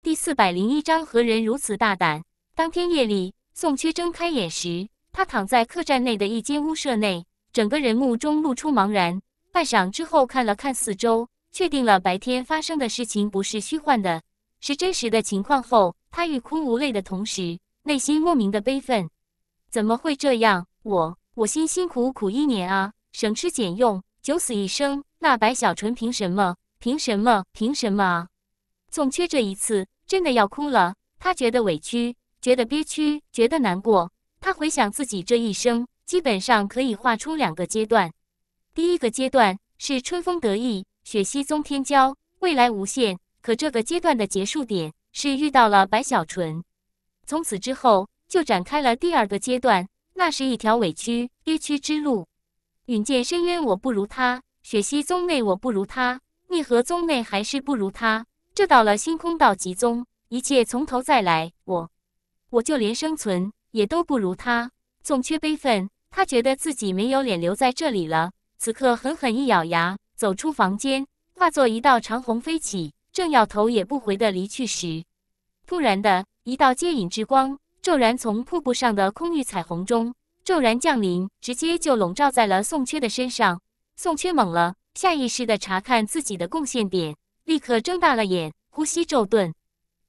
第四百零一章，何人如此大胆？当天夜里，宋缺睁开眼时，他躺在客栈内的一间屋舍内，整个人目中露出茫然。半晌之后，看了看四周，确定了白天发生的事情不是虚幻的，是真实的情况后，他欲哭无泪的同时，内心莫名的悲愤：怎么会这样？我我辛辛苦苦一年啊，省吃俭用，九死一生，那白小纯凭什么？凭什么？凭什么啊？宋缺这一次，真的要哭了。他觉得委屈，觉得憋屈，觉得难过。他回想自己这一生，基本上可以画出两个阶段。第一个阶段是春风得意，雪溪宗天骄，未来无限。可这个阶段的结束点是遇到了白小纯。从此之后，就展开了第二个阶段，那是一条委屈憋屈之路。陨剑深渊我不如他，雪溪宗内我不如他，逆河宗内还是不如他。这到了星空道极宗，一切从头再来。我，我就连生存也都不如他。宋缺悲愤，他觉得自己没有脸留在这里了。此刻，狠狠一咬牙，走出房间，化作一道长虹飞起。正要头也不回的离去时，突然的一道接引之光骤然从瀑布上的空域彩虹中骤然降临，直接就笼罩在了宋缺的身上。宋缺懵了，下意识的查看自己的贡献点，立刻睁大了眼。呼吸骤顿，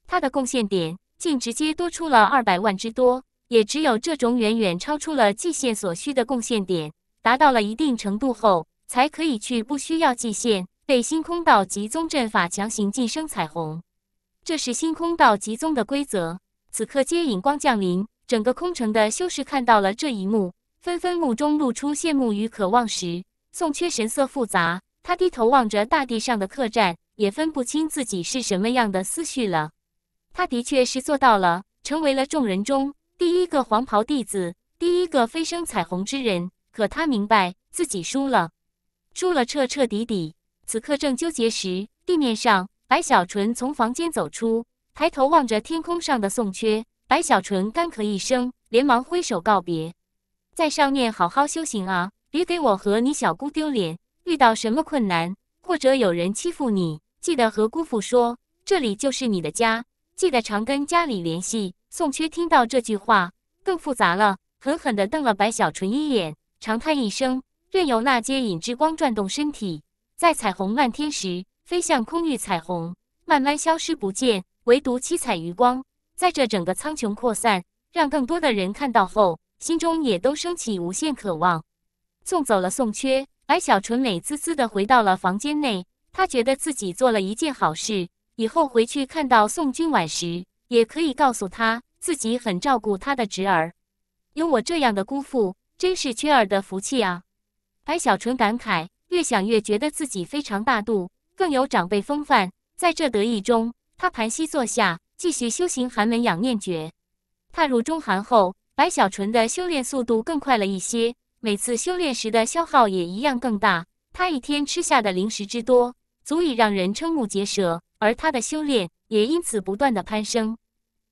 他的贡献点竟直接多出了二百万之多。也只有这种远远超出了季羡所需的贡献点，达到了一定程度后，才可以去不需要季羡，被星空道极宗阵法强行晋升彩虹。这是星空道极宗的规则。此刻接引光降临，整个空城的修士看到了这一幕，纷纷目中露出羡慕与渴望时，宋缺神色复杂，他低头望着大地上的客栈。也分不清自己是什么样的思绪了。他的确是做到了，成为了众人中第一个黄袍弟子，第一个飞升彩虹之人。可他明白自己输了，输了彻彻底底。此刻正纠结时，地面上白小纯从房间走出，抬头望着天空上的宋缺。白小纯干咳一声，连忙挥手告别：“在上面好好修行啊，别给我和你小姑丢脸。遇到什么困难，或者有人欺负你。”记得和姑父说，这里就是你的家。记得常跟家里联系。宋缺听到这句话，更复杂了，狠狠地瞪了白小纯一眼，长叹一声，任由那接引之光转动身体，在彩虹漫天时飞向空域。彩虹慢慢消失不见，唯独七彩余光在这整个苍穹扩散，让更多的人看到后，心中也都升起无限渴望。送走了宋缺，白小纯美滋滋的回到了房间内。他觉得自己做了一件好事，以后回去看到宋君婉时，也可以告诉他自己很照顾他的侄儿。有我这样的姑父，真是缺儿的福气啊！白小纯感慨，越想越觉得自己非常大度，更有长辈风范。在这得意中，他盘膝坐下，继续修行寒门养念诀。踏入中寒后，白小纯的修炼速度更快了一些，每次修炼时的消耗也一样更大。他一天吃下的零食之多。足以让人瞠目结舌，而他的修炼也因此不断的攀升。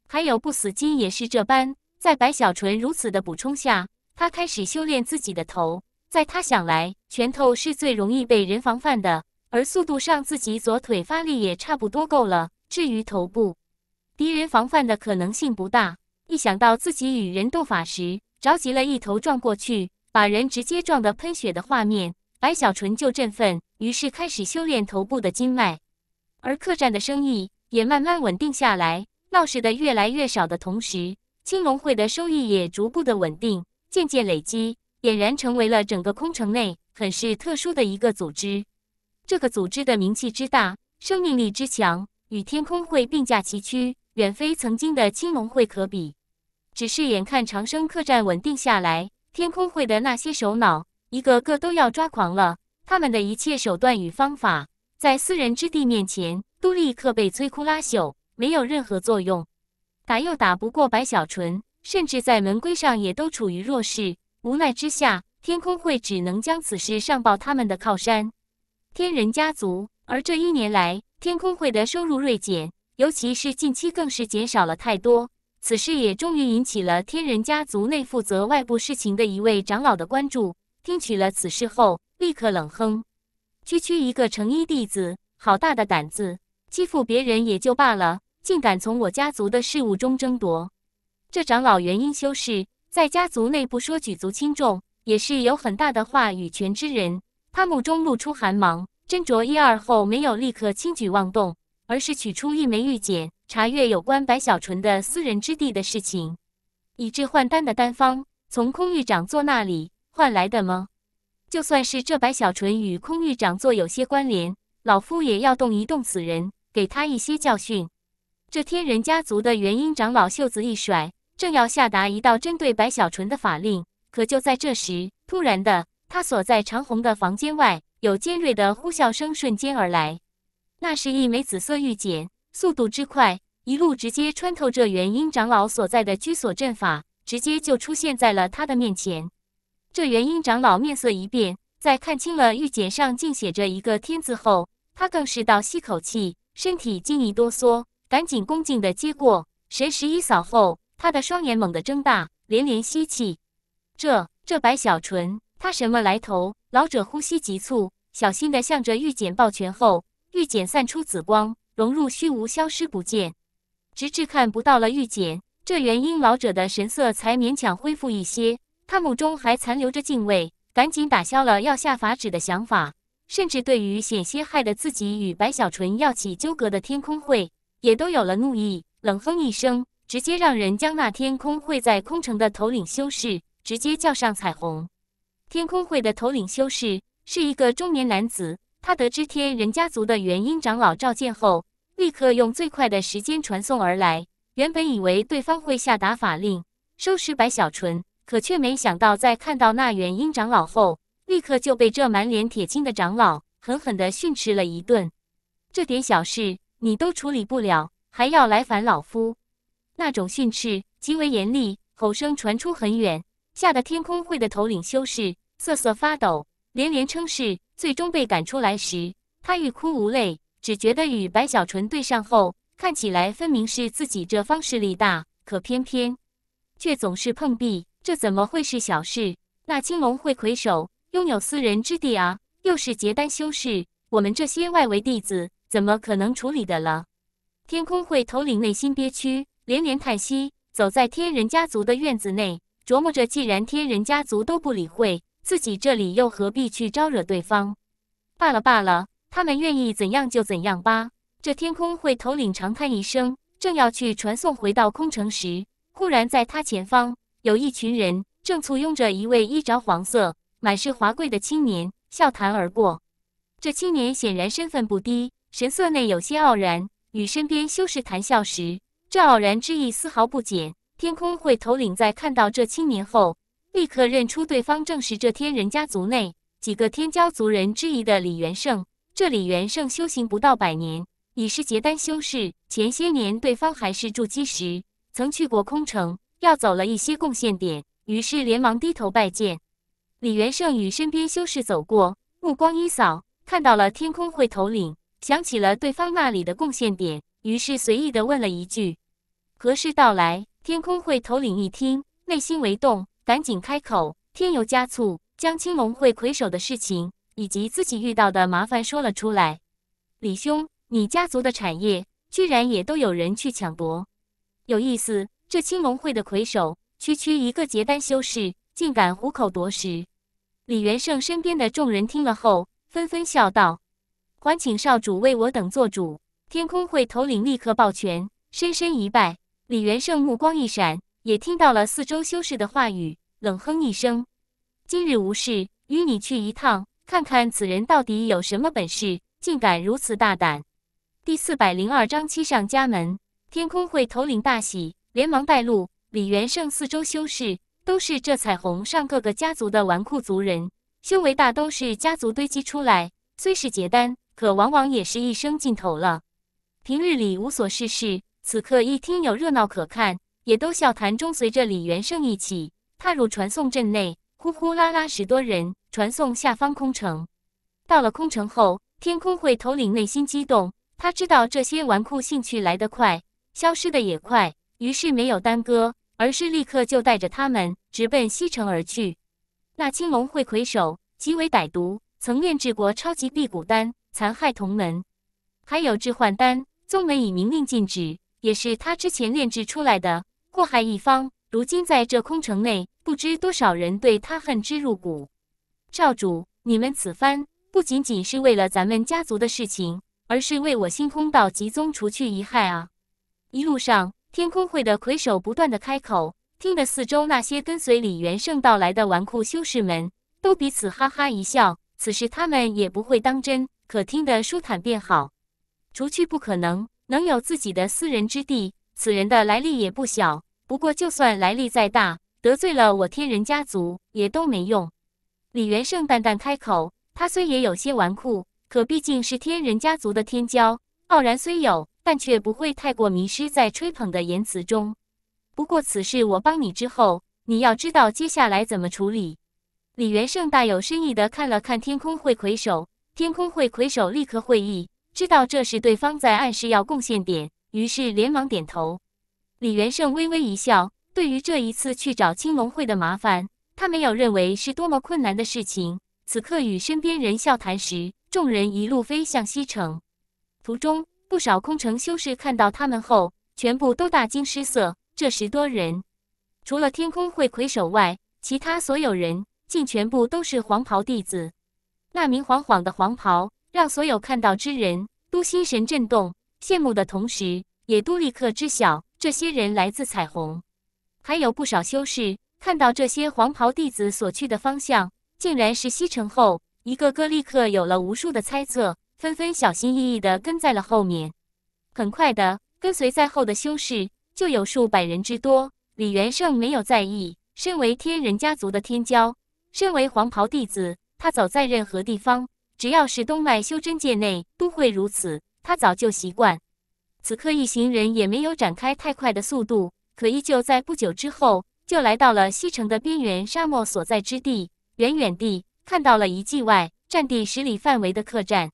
还有不死金也是这般，在白小纯如此的补充下，他开始修炼自己的头。在他想来，拳头是最容易被人防范的，而速度上自己左腿发力也差不多够了。至于头部，敌人防范的可能性不大。一想到自己与人斗法时，着急了一头撞过去，把人直接撞得喷血的画面，白小纯就振奋。于是开始修炼头部的经脉，而客栈的生意也慢慢稳定下来。闹事的越来越少的同时，青龙会的收益也逐步的稳定，渐渐累积，俨然成为了整个空城内很是特殊的一个组织。这个组织的名气之大，生命力之强，与天空会并驾齐驱，远非曾经的青龙会可比。只是眼看长生客栈稳定下来，天空会的那些首脑一个个都要抓狂了。他们的一切手段与方法，在私人之地面前都立刻被摧枯拉朽，没有任何作用。打又打不过白小纯，甚至在门规上也都处于弱势。无奈之下，天空会只能将此事上报他们的靠山——天人家族。而这一年来，天空会的收入锐减，尤其是近期更是减少了太多。此事也终于引起了天人家族内负责外部事情的一位长老的关注。听取了此事后。立刻冷哼：“区区一个成衣弟子，好大的胆子！欺负别人也就罢了，竟敢从我家族的事务中争夺！”这长老元婴修士在家族内部说举足轻重，也是有很大的话语权之人。他目中露出寒芒，斟酌一二后，没有立刻轻举妄动，而是取出一枚玉简，查阅有关白小纯的私人之地的事情。以致换丹的丹方，从空域长座那里换来的吗？就算是这白小纯与空域掌座有些关联，老夫也要动一动此人，给他一些教训。这天人家族的元婴长老袖子一甩，正要下达一道针对白小纯的法令，可就在这时，突然的，他所在长虹的房间外，有尖锐的呼啸声瞬间而来。那是一枚紫色玉简，速度之快，一路直接穿透这元婴长老所在的居所阵法，直接就出现在了他的面前。这元婴长老面色一变，在看清了玉简上竟写着一个“天”字后，他更是倒吸口气，身体惊疑哆嗦，赶紧恭敬地接过。神识一扫后，他的双眼猛地睁大，连连吸气。这这白小纯，他什么来头？老者呼吸急促，小心地向着玉简抱拳后，玉简散出紫光，融入虚无，消失不见。直至看不到了玉简，这元婴老者的神色才勉强恢复一些。他目中还残留着敬畏，赶紧打消了要下法旨的想法，甚至对于险些害得自己与白小纯要起纠葛的天空会，也都有了怒意，冷哼一声，直接让人将那天空会在空城的头领修士直接叫上彩虹。天空会的头领修士是一个中年男子，他得知天人家族的元婴长老召见后，立刻用最快的时间传送而来。原本以为对方会下达法令收拾白小纯。可却没想到，在看到那元婴长老后，立刻就被这满脸铁青的长老狠狠地训斥了一顿。这点小事你都处理不了，还要来烦老夫？那种训斥极为严厉，吼声传出很远，吓得天空会的头领修士瑟瑟发抖，连连称是。最终被赶出来时，他欲哭无泪，只觉得与白小纯对上后，看起来分明是自己这方势力大，可偏偏却总是碰壁。这怎么会是小事？那青龙会魁首拥有私人之地啊，又是结丹修士，我们这些外围弟子怎么可能处理得了？天空会头领内心憋屈，连连叹息，走在天人家族的院子内，琢磨着：既然天人家族都不理会自己，这里又何必去招惹对方？罢了罢了，他们愿意怎样就怎样吧。这天空会头领长叹一声，正要去传送回到空城时，忽然在他前方。有一群人正簇拥着一位衣着黄色、满是华贵的青年，笑谈而过。这青年显然身份不低，神色内有些傲然，与身边修士谈笑时，这傲然之意丝毫不减。天空会头领在看到这青年后，立刻认出对方正是这天人家族内几个天骄族人之一的李元胜。这李元胜修行不到百年，已是结丹修士。前些年，对方还是筑基时，曾去过空城。要走了一些贡献点，于是连忙低头拜见李元胜与身边修士走过，目光一扫，看到了天空会头领，想起了对方那里的贡献点，于是随意的问了一句：“何事到来？”天空会头领一听，内心为动，赶紧开口添油加醋，将青龙会魁首的事情以及自己遇到的麻烦说了出来。李兄，你家族的产业居然也都有人去抢夺，有意思。这青龙会的魁首，区区一个结丹修士，竟敢虎口夺食！李元胜身边的众人听了后，纷纷笑道：“还请少主为我等做主。”天空会头领立刻抱拳，深深一拜。李元胜目光一闪，也听到了四周修士的话语，冷哼一声：“今日无事，与你去一趟，看看此人到底有什么本事，竟敢如此大胆。”第四百零二章七上家门。天空会头领大喜。连忙带路，李元胜四周修士都是这彩虹上各个家族的纨绔族人，修为大都是家族堆积出来，虽是结丹，可往往也是一生尽头了。平日里无所事事，此刻一听有热闹可看，也都笑谈中随着李元胜一起踏入传送阵内，呼呼啦啦十多人传送下方空城。到了空城后，天空会头领内心激动，他知道这些纨绔兴趣来得快，消失的也快。于是没有耽搁，而是立刻就带着他们直奔西城而去。那青龙会魁首极为歹毒，曾炼制过超级辟谷丹，残害同门，还有置换丹，宗门已明令禁止，也是他之前炼制出来的。祸害一方，如今在这空城内，不知多少人对他恨之入骨。少主，你们此番不仅仅是为了咱们家族的事情，而是为我星空道极宗除去一害啊！一路上。天空会的魁首不断的开口，听得四周那些跟随李元盛到来的纨绔修士们都彼此哈哈一笑。此时他们也不会当真，可听得舒坦便好。除去不可能能有自己的私人之地，此人的来历也不小。不过就算来历再大，得罪了我天人家族也都没用。李元盛淡淡开口，他虽也有些纨绔，可毕竟是天人家族的天骄，傲然虽有。但却不会太过迷失在吹捧的言辞中。不过此事我帮你之后，你要知道接下来怎么处理。李元盛大有深意地看了看天空会魁首，天空会魁首立刻会意，知道这是对方在暗示要贡献点，于是连忙点头。李元胜微微一笑，对于这一次去找青龙会的麻烦，他没有认为是多么困难的事情。此刻与身边人笑谈时，众人一路飞向西城，途中。不少空城修士看到他们后，全部都大惊失色。这十多人，除了天空会魁首外，其他所有人竟全部都是黄袍弟子。那明晃晃的黄袍，让所有看到之人都心神震动，羡慕的同时，也都立刻知晓这些人来自彩虹。还有不少修士看到这些黄袍弟子所去的方向，竟然是西城后，一个个立刻有了无数的猜测。纷纷小心翼翼地跟在了后面。很快的，跟随在后的修士就有数百人之多。李元胜没有在意，身为天人家族的天骄，身为黄袍弟子，他走在任何地方，只要是东脉修真界内，都会如此。他早就习惯。此刻一行人也没有展开太快的速度，可依旧在不久之后就来到了西城的边缘沙漠所在之地。远远地看到了遗迹外占地十里范围的客栈。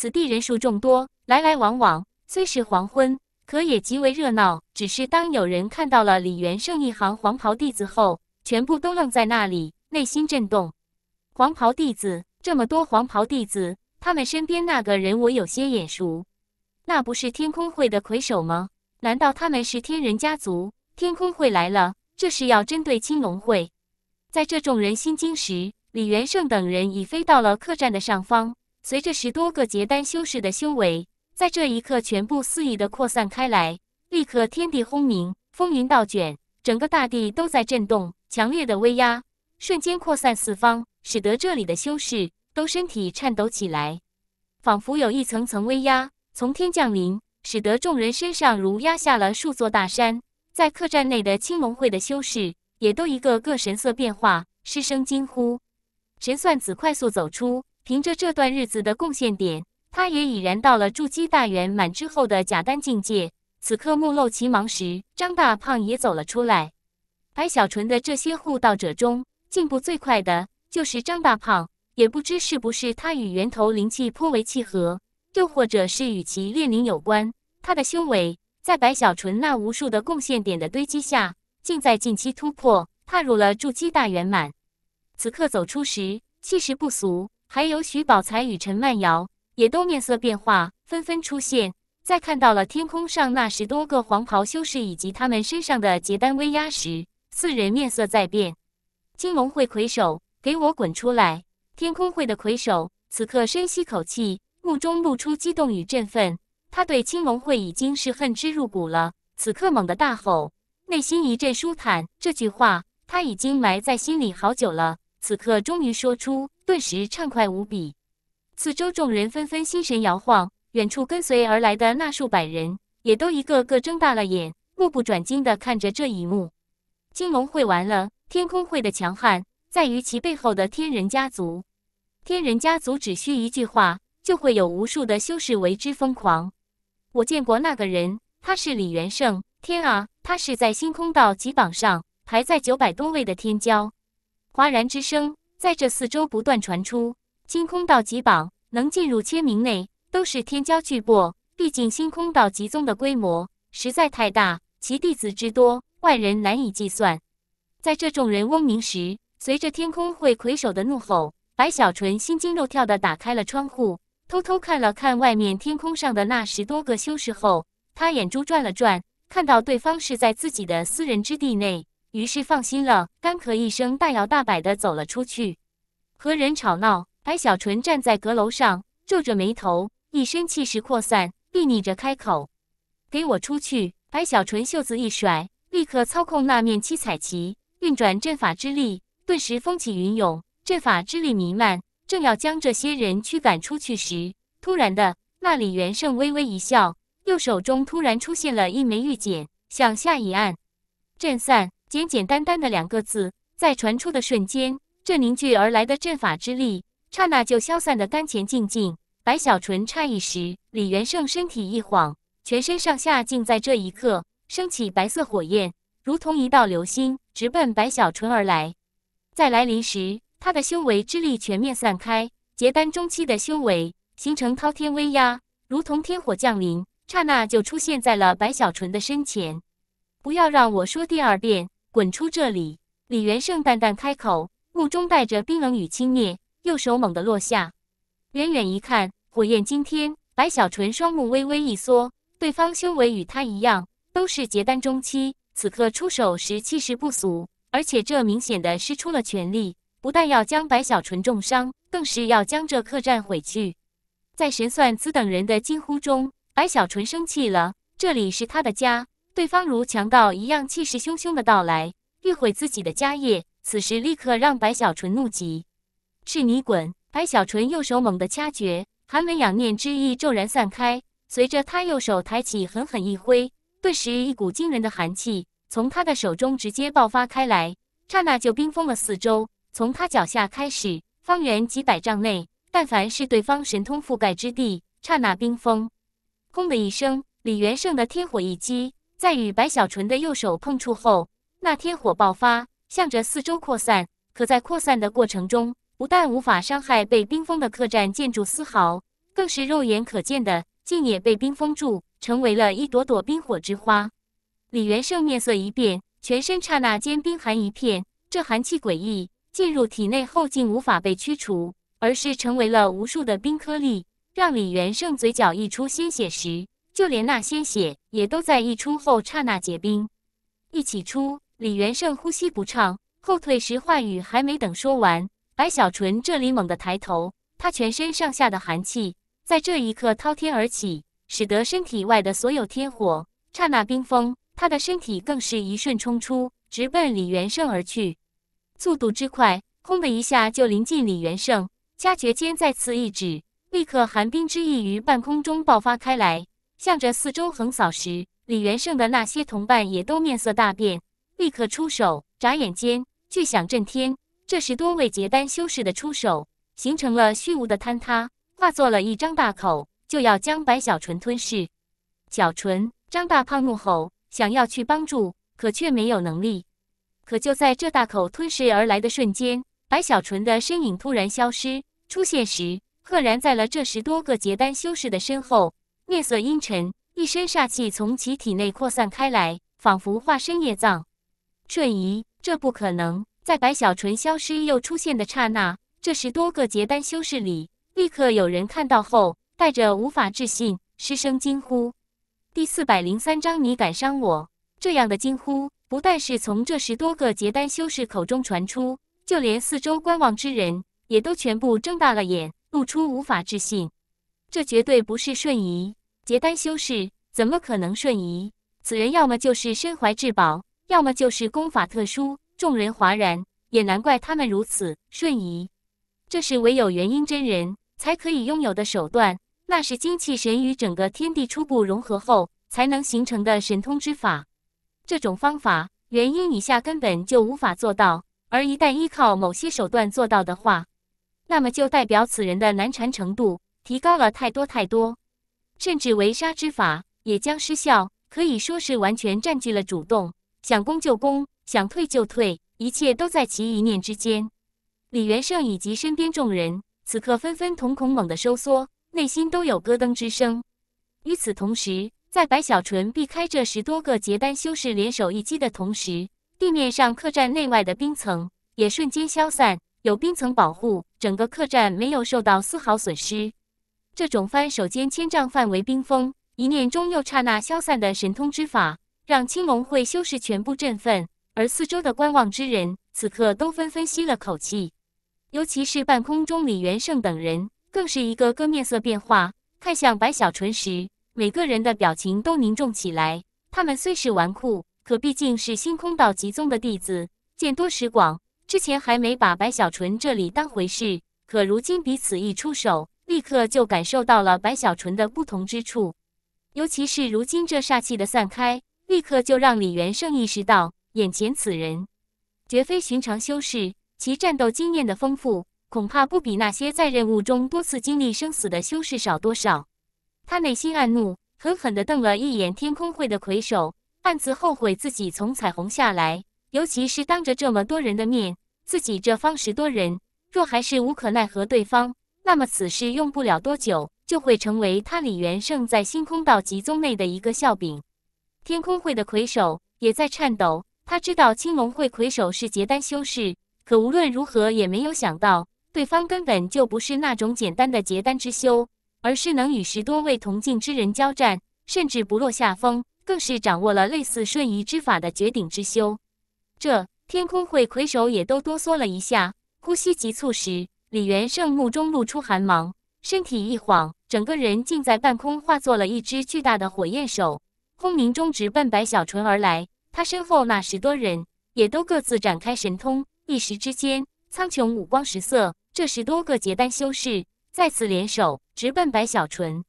此地人数众多，来来往往。虽是黄昏，可也极为热闹。只是当有人看到了李元胜一行黄袍弟子后，全部都愣在那里，内心震动。黄袍弟子，这么多黄袍弟子，他们身边那个人我有些眼熟。那不是天空会的魁首吗？难道他们是天人家族？天空会来了，这是要针对青龙会？在这众人心惊时，李元胜等人已飞到了客栈的上方。随着十多个结丹修士的修为在这一刻全部肆意的扩散开来，立刻天地轰鸣，风云倒卷，整个大地都在震动。强烈的威压瞬间扩散四方，使得这里的修士都身体颤抖起来，仿佛有一层层威压从天降临，使得众人身上如压下了数座大山。在客栈内的青龙会的修士也都一个个神色变化，失声惊呼。神算子快速走出。凭着这段日子的贡献点，他也已然到了筑基大圆满之后的假丹境界。此刻目露奇芒时，张大胖也走了出来。白小纯的这些护道者中，进步最快的就是张大胖。也不知是不是他与源头灵气颇为契合，又或者是与其炼灵有关，他的修为在白小纯那无数的贡献点的堆积下，竟在近期突破，踏入了筑基大圆满。此刻走出时，气势不俗。还有许宝才与陈曼瑶也都面色变化，纷纷出现。在看到了天空上那十多个黄袍修士以及他们身上的结丹威压时，四人面色在变。青龙会魁首，给我滚出来！天空会的魁首此刻深吸口气，目中露出激动与振奋。他对青龙会已经是恨之入骨了，此刻猛地大吼，内心一阵舒坦。这句话他已经埋在心里好久了，此刻终于说出。顿时畅快无比，四周众人纷纷心神摇晃，远处跟随而来的那数百人也都一个个睁大了眼，目不转睛的看着这一幕。金龙会完了，天空会的强悍在于其背后的天人家族，天人家族只需一句话，就会有无数的修士为之疯狂。我见过那个人，他是李元胜。天啊，他是在星空道级榜上排在九百多位的天骄。哗然之声。在这四周不断传出，星空道极榜能进入签名内，都是天骄巨擘。毕竟星空道极宗的规模实在太大，其弟子之多，外人难以计算。在这众人嗡鸣时，随着天空会魁首的怒吼，白小纯心惊肉跳的打开了窗户，偷偷看了看外面天空上的那十多个修士后，他眼珠转了转，看到对方是在自己的私人之地内。于是放心了，干咳一声，大摇大摆的走了出去。何人吵闹？白小纯站在阁楼上，皱着眉头，一身气势扩散，厉逆着开口：“给我出去！”白小纯袖子一甩，立刻操控那面七彩旗，运转阵法之力，顿时风起云涌，阵法之力弥漫。正要将这些人驱赶出去时，突然的，那李元胜微微一笑，右手中突然出现了一枚玉简，向下一按，震散。简简单单的两个字，在传出的瞬间，这凝聚而来的阵法之力，刹那就消散的干净净净。白小纯诧异时，李元胜身体一晃，全身上下竟在这一刻升起白色火焰，如同一道流星，直奔白小纯而来。在来临时，他的修为之力全面散开，结丹中期的修为形成滔天威压，如同天火降临，刹那就出现在了白小纯的身前。不要让我说第二遍。滚出这里！李元胜淡淡开口，目中带着冰冷与轻蔑，右手猛地落下。远远一看，火焰惊天。白小纯双目微微一缩，对方修为与他一样，都是结丹中期。此刻出手时气势不俗，而且这明显的使出了全力，不但要将白小纯重伤，更是要将这客栈毁去。在神算子等人的惊呼中，白小纯生气了：这里是他的家。对方如强盗一样气势汹汹的到来，欲毁自己的家业。此时立刻让白小纯怒极，是你滚！白小纯右手猛地掐诀，寒门仰念之意骤然散开。随着他右手抬起，狠狠一挥，顿时一股惊人的寒气从他的手中直接爆发开来，刹那就冰封了四周。从他脚下开始，方圆几百丈内，但凡是对方神通覆盖之地，刹那冰封。轰的一声，李元胜的天火一击。在与白小纯的右手碰触后，那天火爆发，向着四周扩散。可在扩散的过程中，不但无法伤害被冰封的客栈建筑丝毫，更是肉眼可见的，竟也被冰封住，成为了一朵朵冰火之花。李元胜面色一变，全身刹那间冰寒一片。这寒气诡异，进入体内后竟无法被驱除，而是成为了无数的冰颗粒，让李元胜嘴角溢出鲜血时。就连那鲜血也都在溢出后刹那结冰。一起出，李元胜呼吸不畅，后退时话语还没等说完，白小纯这里猛地抬头，他全身上下的寒气在这一刻滔天而起，使得身体外的所有天火刹那冰封，他的身体更是一瞬冲出，直奔李元胜而去，速度之快，轰的一下就临近李元胜，加绝间再次一指，立刻寒冰之意于半空中爆发开来。向着四周横扫时，李元胜的那些同伴也都面色大变，立刻出手。眨眼间，巨响震天。这十多位结丹修士的出手形成了虚无的坍塌，化作了一张大口，就要将白小纯吞噬。小纯张大胖怒吼，想要去帮助，可却没有能力。可就在这大口吞噬而来的瞬间，白小纯的身影突然消失，出现时，赫然在了这十多个结丹修士的身后。面色阴沉，一身煞气从其体内扩散开来，仿佛化身夜藏。瞬移？这不可能！在白小纯消失又出现的刹那，这十多个结丹修士里，立刻有人看到后，带着无法置信，失声惊呼。第四百零三章，你敢伤我？这样的惊呼不但是从这十多个结丹修士口中传出，就连四周观望之人，也都全部睁大了眼，露出无法置信。这绝对不是瞬移。结丹修士怎么可能瞬移？此人要么就是身怀至宝，要么就是功法特殊。众人哗然，也难怪他们如此瞬移。这是唯有元婴真人才可以拥有的手段，那是精气神与整个天地初步融合后才能形成的神通之法。这种方法，元婴以下根本就无法做到。而一旦依靠某些手段做到的话，那么就代表此人的难缠程度提高了太多太多。甚至围杀之法也将失效，可以说是完全占据了主动，想攻就攻，想退就退，一切都在其一念之间。李元胜以及身边众人此刻纷纷瞳孔猛地收缩，内心都有咯噔之声。与此同时，在白小纯避开这十多个结丹修士联手一击的同时，地面上客栈内外的冰层也瞬间消散，有冰层保护，整个客栈没有受到丝毫损失。这种翻手间千丈范围冰封，一念中又刹那消散的神通之法，让青龙会修士全部振奋，而四周的观望之人此刻都纷纷吸了口气。尤其是半空中李元胜等人，更是一个个面色变化。看向白小纯时，每个人的表情都凝重起来。他们虽是纨绔，可毕竟是星空道极宗的弟子，见多识广，之前还没把白小纯这里当回事，可如今彼此一出手。立刻就感受到了白小纯的不同之处，尤其是如今这煞气的散开，立刻就让李元胜意识到，眼前此人绝非寻常修士，其战斗经验的丰富，恐怕不比那些在任务中多次经历生死的修士少多少。他内心暗怒，狠狠的瞪了一眼天空会的魁首，暗自后悔自己从彩虹下来，尤其是当着这么多人的面，自己这方十多人若还是无可奈何对方。那么此事用不了多久就会成为他李元胜在星空道集宗内的一个笑柄。天空会的魁首也在颤抖，他知道青龙会魁首是结丹修士，可无论如何也没有想到，对方根本就不是那种简单的结丹之修，而是能与十多位同境之人交战，甚至不落下风，更是掌握了类似瞬移之法的绝顶之修。这天空会魁首也都哆嗦了一下，呼吸急促时。李元胜目中露出寒芒，身体一晃，整个人竟在半空化作了一只巨大的火焰手，轰鸣中直奔白小纯而来。他身后那十多人也都各自展开神通，一时之间，苍穹五光十色。这十多个结丹修士再次联手，直奔白小纯。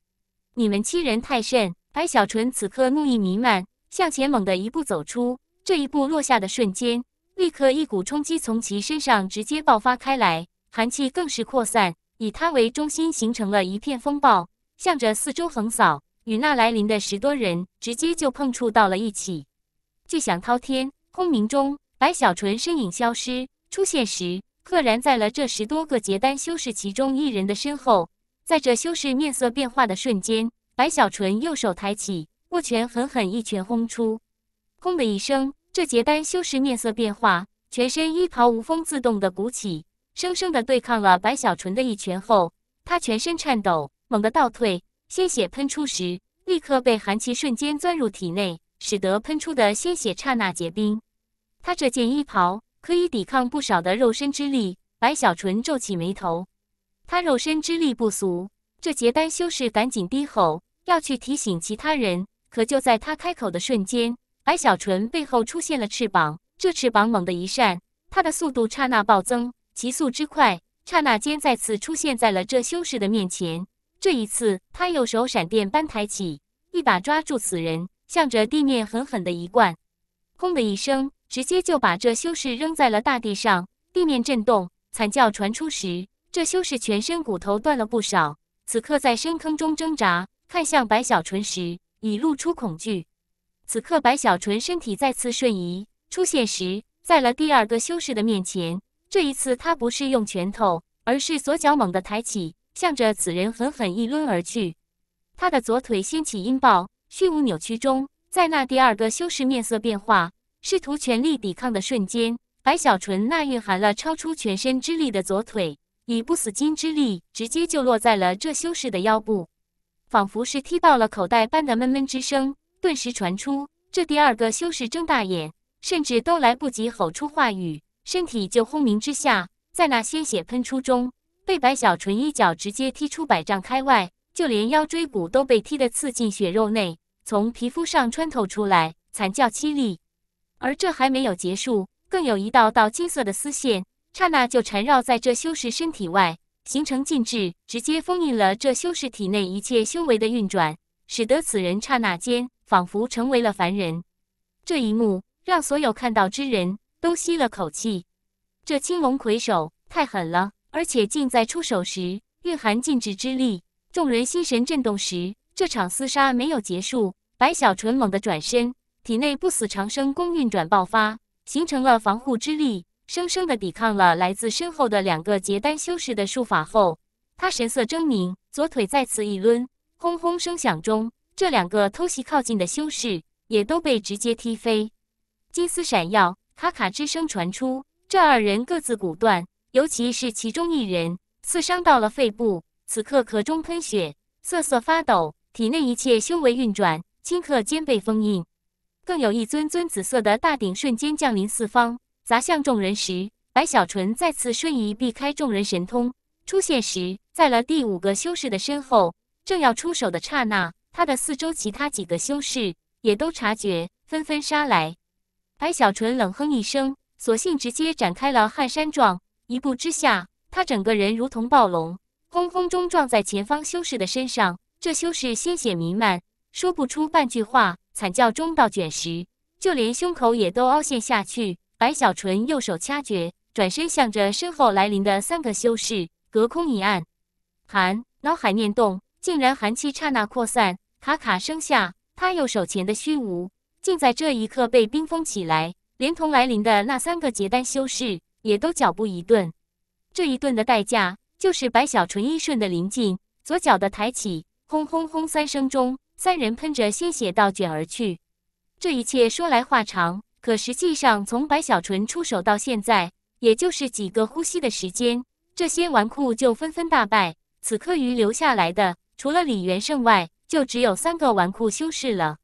你们欺人太甚！白小纯此刻怒意弥漫，向前猛地一步走出。这一步落下的瞬间，立刻一股冲击从其身上直接爆发开来。寒气更是扩散，以他为中心形成了一片风暴，向着四周横扫，与那来临的十多人直接就碰触到了一起。巨响滔天，轰鸣中，白小纯身影消失，出现时赫然在了这十多个结丹修士其中一人的身后。在这修士面色变化的瞬间，白小纯右手抬起，握拳狠狠一拳轰出。轰的一声，这结丹修士面色变化，全身衣袍无风自动的鼓起。生生的对抗了白小纯的一拳后，他全身颤抖，猛地倒退，鲜血喷出时，立刻被寒气瞬间钻入体内，使得喷出的鲜血刹那结冰。他这件衣袍可以抵抗不少的肉身之力。白小纯皱起眉头，他肉身之力不俗。这结丹修士赶紧低吼，要去提醒其他人。可就在他开口的瞬间，白小纯背后出现了翅膀，这翅膀猛地一扇，他的速度刹那暴增。其速之快，刹那间再次出现在了这修士的面前。这一次，他右手闪电般抬起，一把抓住此人，向着地面狠狠的一灌。轰的一声，直接就把这修士扔在了大地上，地面震动，惨叫传出时，这修士全身骨头断了不少。此刻在深坑中挣扎，看向白小纯时，已露出恐惧。此刻，白小纯身体再次瞬移，出现时在了第二个修士的面前。这一次，他不是用拳头，而是左脚猛地抬起，向着此人狠狠一抡而去。他的左腿掀起音爆，虚无扭曲中，在那第二个修士面色变化、试图全力抵抗的瞬间，白小纯那蕴含了超出全身之力的左腿，以不死金之力，直接就落在了这修士的腰部，仿佛是踢爆了口袋般的闷闷之声顿时传出。这第二个修士睁大眼，甚至都来不及吼出话语。身体就轰鸣之下，在那鲜血喷出中，被白小纯一脚直接踢出百丈开外，就连腰椎骨都被踢得刺进血肉内，从皮肤上穿透出来，惨叫凄厉。而这还没有结束，更有一道道金色的丝线，刹那就缠绕在这修士身体外，形成禁制，直接封印了这修士体内一切修为的运转，使得此人刹那间仿佛成为了凡人。这一幕让所有看到之人。都吸了口气，这青龙魁首太狠了，而且竟在出手时蕴含禁制之力。众人心神震动时，这场厮杀没有结束。白小纯猛地转身，体内不死长生功运转爆发，形成了防护之力，生生的抵抗了来自身后的两个结丹修士的术法。后，他神色狰狞，左腿再次一抡，轰轰声响中，这两个偷袭靠近的修士也都被直接踢飞，金丝闪耀。咔咔之声传出，这二人各自骨断，尤其是其中一人，刺伤到了肺部，此刻咳中喷血，瑟瑟发抖，体内一切修为运转，顷刻间被封印。更有一尊尊紫色的大鼎瞬间降临四方，砸向众人时，白小纯再次瞬移避开众人神通，出现时在了第五个修士的身后，正要出手的刹那，他的四周其他几个修士也都察觉，纷纷杀来。白小纯冷哼一声，索性直接展开了撼山状，一步之下，他整个人如同暴龙，轰轰中撞在前方修士的身上，这修士鲜血弥漫，说不出半句话，惨叫中倒卷时，就连胸口也都凹陷下去。白小纯右手掐诀，转身向着身后来临的三个修士，隔空一按，寒脑海念动，竟然寒气刹那扩散，咔咔声下，他右手前的虚无。竟在这一刻被冰封起来，连同来临的那三个结丹修士也都脚步一顿。这一顿的代价，就是白小纯一瞬的临近，左脚的抬起，轰轰轰三声中，三人喷着鲜血倒卷而去。这一切说来话长，可实际上从白小纯出手到现在，也就是几个呼吸的时间，这些纨绔就纷纷大败。此刻余留下来的，除了李元胜外，就只有三个纨绔修士了。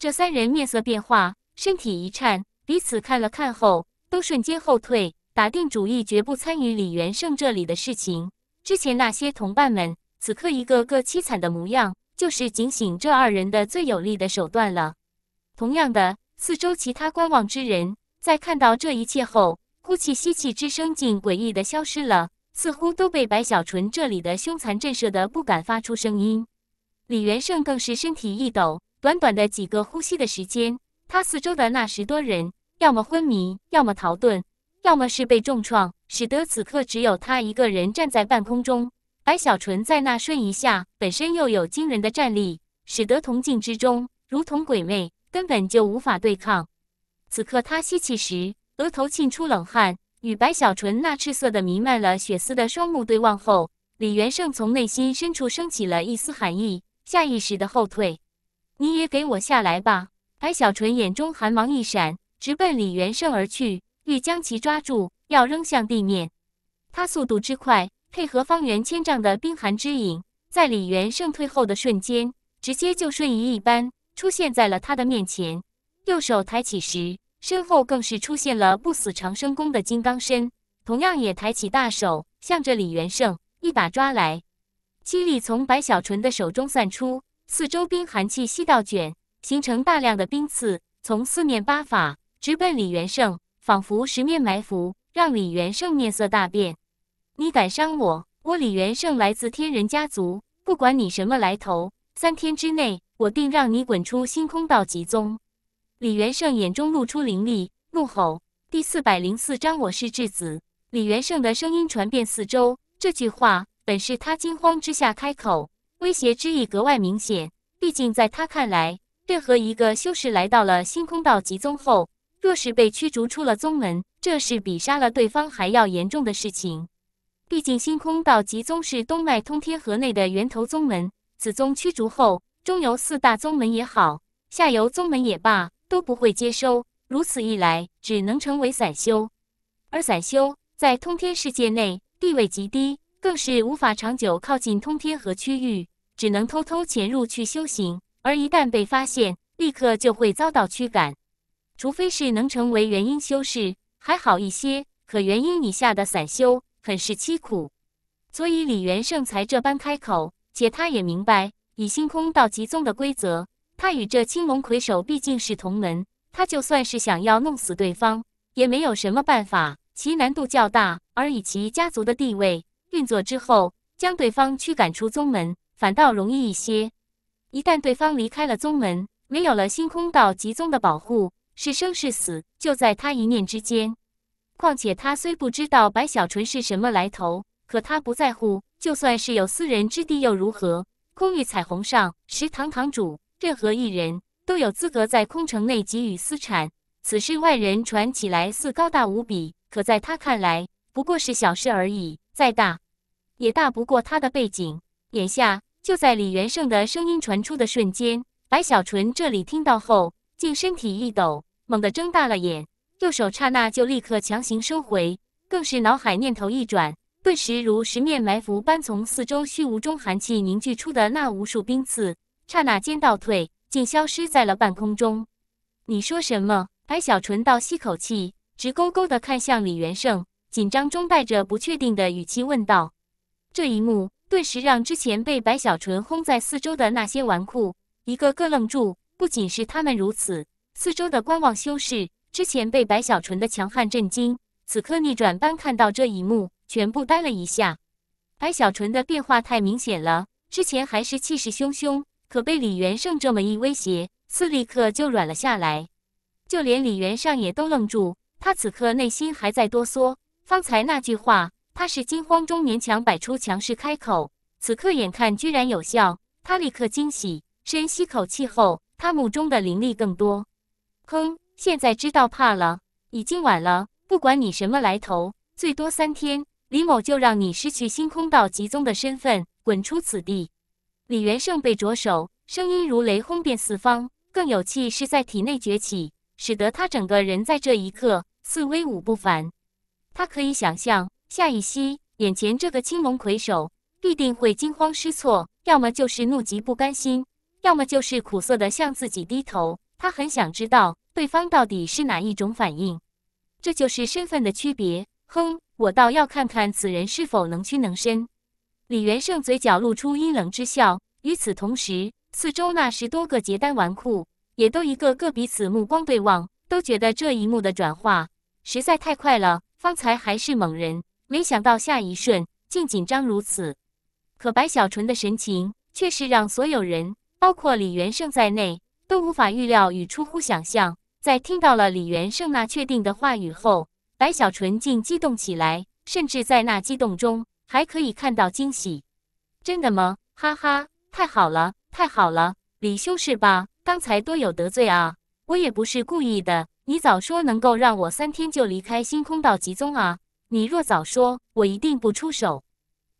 这三人面色变化，身体一颤，彼此看了看后，都瞬间后退，打定主意绝不参与李元胜这里的事情。之前那些同伴们此刻一个个凄惨的模样，就是警醒这二人的最有力的手段了。同样的，四周其他观望之人，在看到这一切后，呼气吸气之声竟诡异的消失了，似乎都被白小纯这里的凶残震慑的不敢发出声音。李元胜更是身体一抖。短短的几个呼吸的时间，他四周的那十多人要么昏迷，要么逃遁，要么是被重创，使得此刻只有他一个人站在半空中。白小纯在那瞬移下，本身又有惊人的战力，使得铜镜之中如同鬼魅，根本就无法对抗。此刻他吸气时，额头沁出冷汗，与白小纯那赤色的弥漫了血丝的双目对望后，李元胜从内心深处升起了一丝寒意，下意识的后退。你也给我下来吧！白小纯眼中寒芒一闪，直奔李元胜而去，欲将其抓住，要扔向地面。他速度之快，配合方圆千丈的冰寒之影，在李元胜退后的瞬间，直接就瞬移一般出现在了他的面前。右手抬起时，身后更是出现了不死长生宫的金刚身，同样也抬起大手，向着李元胜一把抓来。凄厉从白小纯的手中散出。四周冰寒气吸到卷，形成大量的冰刺，从四面八法直奔李元胜，仿佛十面埋伏，让李元胜面色大变。你敢伤我？我李元胜来自天人家族，不管你什么来头，三天之内，我定让你滚出星空道极宗！李元胜眼中露出凌厉，怒吼。第四百零四章，我是质子。李元胜的声音传遍四周，这句话本是他惊慌之下开口。威胁之意格外明显。毕竟，在他看来，任何一个修士来到了星空道极宗后，若是被驱逐出了宗门，这是比杀了对方还要严重的事情。毕竟，星空道极宗是东脉通天河内的源头宗门，此宗驱逐后，中游四大宗门也好，下游宗门也罢，都不会接收。如此一来，只能成为散修。而散修在通天世界内地位极低。更是无法长久靠近通天河区域，只能偷偷潜入去修行。而一旦被发现，立刻就会遭到驱赶。除非是能成为元婴修士，还好一些。可元婴以下的散修，很是凄苦。所以李元盛才这般开口，且他也明白，以星空道极宗的规则，他与这青龙魁首毕竟是同门，他就算是想要弄死对方，也没有什么办法，其难度较大。而以其家族的地位，运作之后，将对方驱赶出宗门，反倒容易一些。一旦对方离开了宗门，没有了星空道极宗的保护，是生是死就在他一念之间。况且他虽不知道白小纯是什么来头，可他不在乎。就算是有私人之地又如何？空域彩虹上，石堂堂主，任何一人都有资格在空城内给予私产。此事外人传起来似高大无比，可在他看来不过是小事而已。再大。也大不过他的背景。眼下就在李元胜的声音传出的瞬间，白小纯这里听到后，竟身体一抖，猛地睁大了眼，右手刹那就立刻强行收回，更是脑海念头一转，顿时如十面埋伏般，从四周虚无中寒气凝聚出的那无数冰刺，刹那间倒退，竟消失在了半空中。你说什么？白小纯倒吸口气，直勾勾的看向李元胜，紧张中带着不确定的语气问道。这一幕顿时让之前被白小纯轰在四周的那些纨绔一个个愣住。不仅是他们如此，四周的观望修士之前被白小纯的强悍震惊，此刻逆转般看到这一幕，全部呆了一下。白小纯的变化太明显了，之前还是气势汹汹，可被李元胜这么一威胁，斯立刻就软了下来。就连李元盛也都愣住，他此刻内心还在哆嗦，方才那句话。他是惊慌中勉强摆出强势开口，此刻眼看居然有效，他立刻惊喜，深吸口气后，他目中的灵力更多。哼，现在知道怕了，已经晚了。不管你什么来头，最多三天，李某就让你失去星空道极宗的身份，滚出此地。李元胜被着手，声音如雷轰遍四方，更有气势在体内崛起，使得他整个人在这一刻似威武不凡。他可以想象。夏以西，眼前这个青龙魁首必定会惊慌失措，要么就是怒极不甘心，要么就是苦涩的向自己低头。他很想知道对方到底是哪一种反应。这就是身份的区别。哼，我倒要看看此人是否能屈能伸。李元胜嘴角露出阴冷之笑。与此同时，四周那十多个结丹纨绔也都一个个彼此目光对望，都觉得这一幕的转化实在太快了，方才还是猛人。没想到下一瞬竟紧张如此，可白小纯的神情却是让所有人，包括李元胜在内，都无法预料与出乎想象。在听到了李元胜那确定的话语后，白小纯竟激动起来，甚至在那激动中还可以看到惊喜。真的吗？哈哈，太好了，太好了！李修是吧？刚才多有得罪啊，我也不是故意的。你早说能够让我三天就离开星空道集中啊！你若早说，我一定不出手。”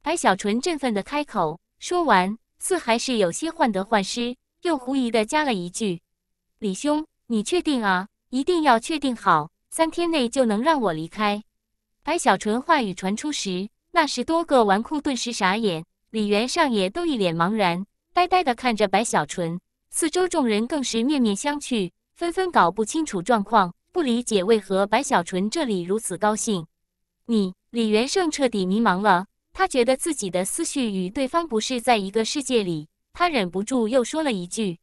白小纯振奋的开口，说完，似还是有些患得患失，又狐疑的加了一句：“李兄，你确定啊？一定要确定好，三天内就能让我离开。”白小纯话语传出时，那十多个纨绔顿时傻眼，李元上也都一脸茫然，呆呆的看着白小纯，四周众人更是面面相觑，纷纷搞不清楚状况，不理解为何白小纯这里如此高兴。你李元胜彻底迷茫了，他觉得自己的思绪与对方不是在一个世界里。他忍不住又说了一句：“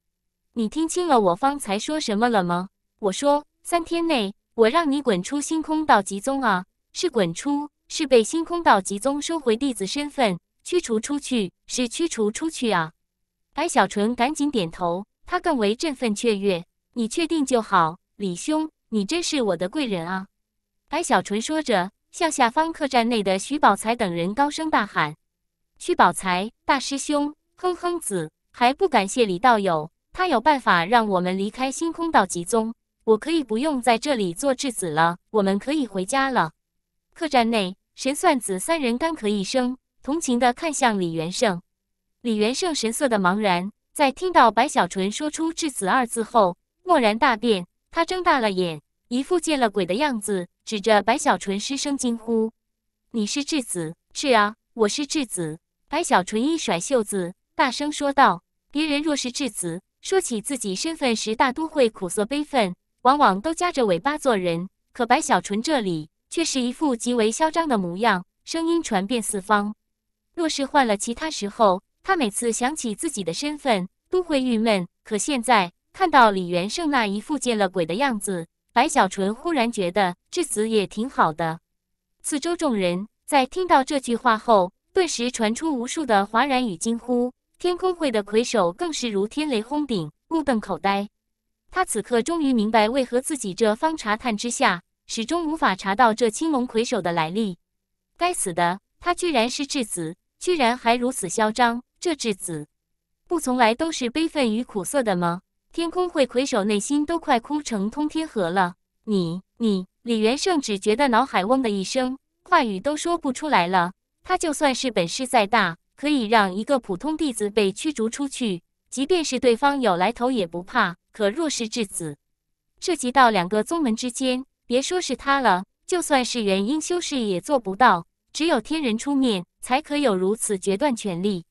你听清了我方才说什么了吗？我说三天内我让你滚出星空道极宗啊，是滚出，是被星空道极宗收回弟子身份，驱逐出去，是驱逐出去啊。”白小纯赶紧点头，他更为振奋雀跃：“你确定就好，李兄，你真是我的贵人啊！”白小纯说着。向下方客栈内的徐宝才等人高声大喊：“徐宝才，大师兄，哼哼子还不感谢李道友，他有办法让我们离开星空道极宗，我可以不用在这里做质子了，我们可以回家了。”客栈内，神算子三人干咳一声，同情地看向李元胜。李元胜神色的茫然，在听到白小纯说出“质子”二字后，蓦然大变，他睁大了眼，一副见了鬼的样子。指着白小纯，失声惊呼：“你是质子？”“是啊，我是质子。”白小纯一甩袖子，大声说道：“别人若是质子，说起自己身份时，大都会苦涩悲愤，往往都夹着尾巴做人。可白小纯这里却是一副极为嚣张的模样，声音传遍四方。若是换了其他时候，他每次想起自己的身份，都会郁闷。可现在看到李元胜那一副见了鬼的样子。”白小纯忽然觉得至死也挺好的。四周众人在听到这句话后，顿时传出无数的哗然与惊呼。天空会的魁首更是如天雷轰顶，目瞪口呆。他此刻终于明白，为何自己这方查探之下，始终无法查到这青龙魁首的来历。该死的，他居然是质子，居然还如此嚣张！这质子，不从来都是悲愤与苦涩的吗？天空会魁首内心都快哭成通天河了。你你，李元胜只觉得脑海嗡的一声，话语都说不出来了。他就算是本事再大，可以让一个普通弟子被驱逐出去，即便是对方有来头也不怕。可若是至此，涉及到两个宗门之间，别说是他了，就算是元婴修士也做不到。只有天人出面，才可有如此决断权力。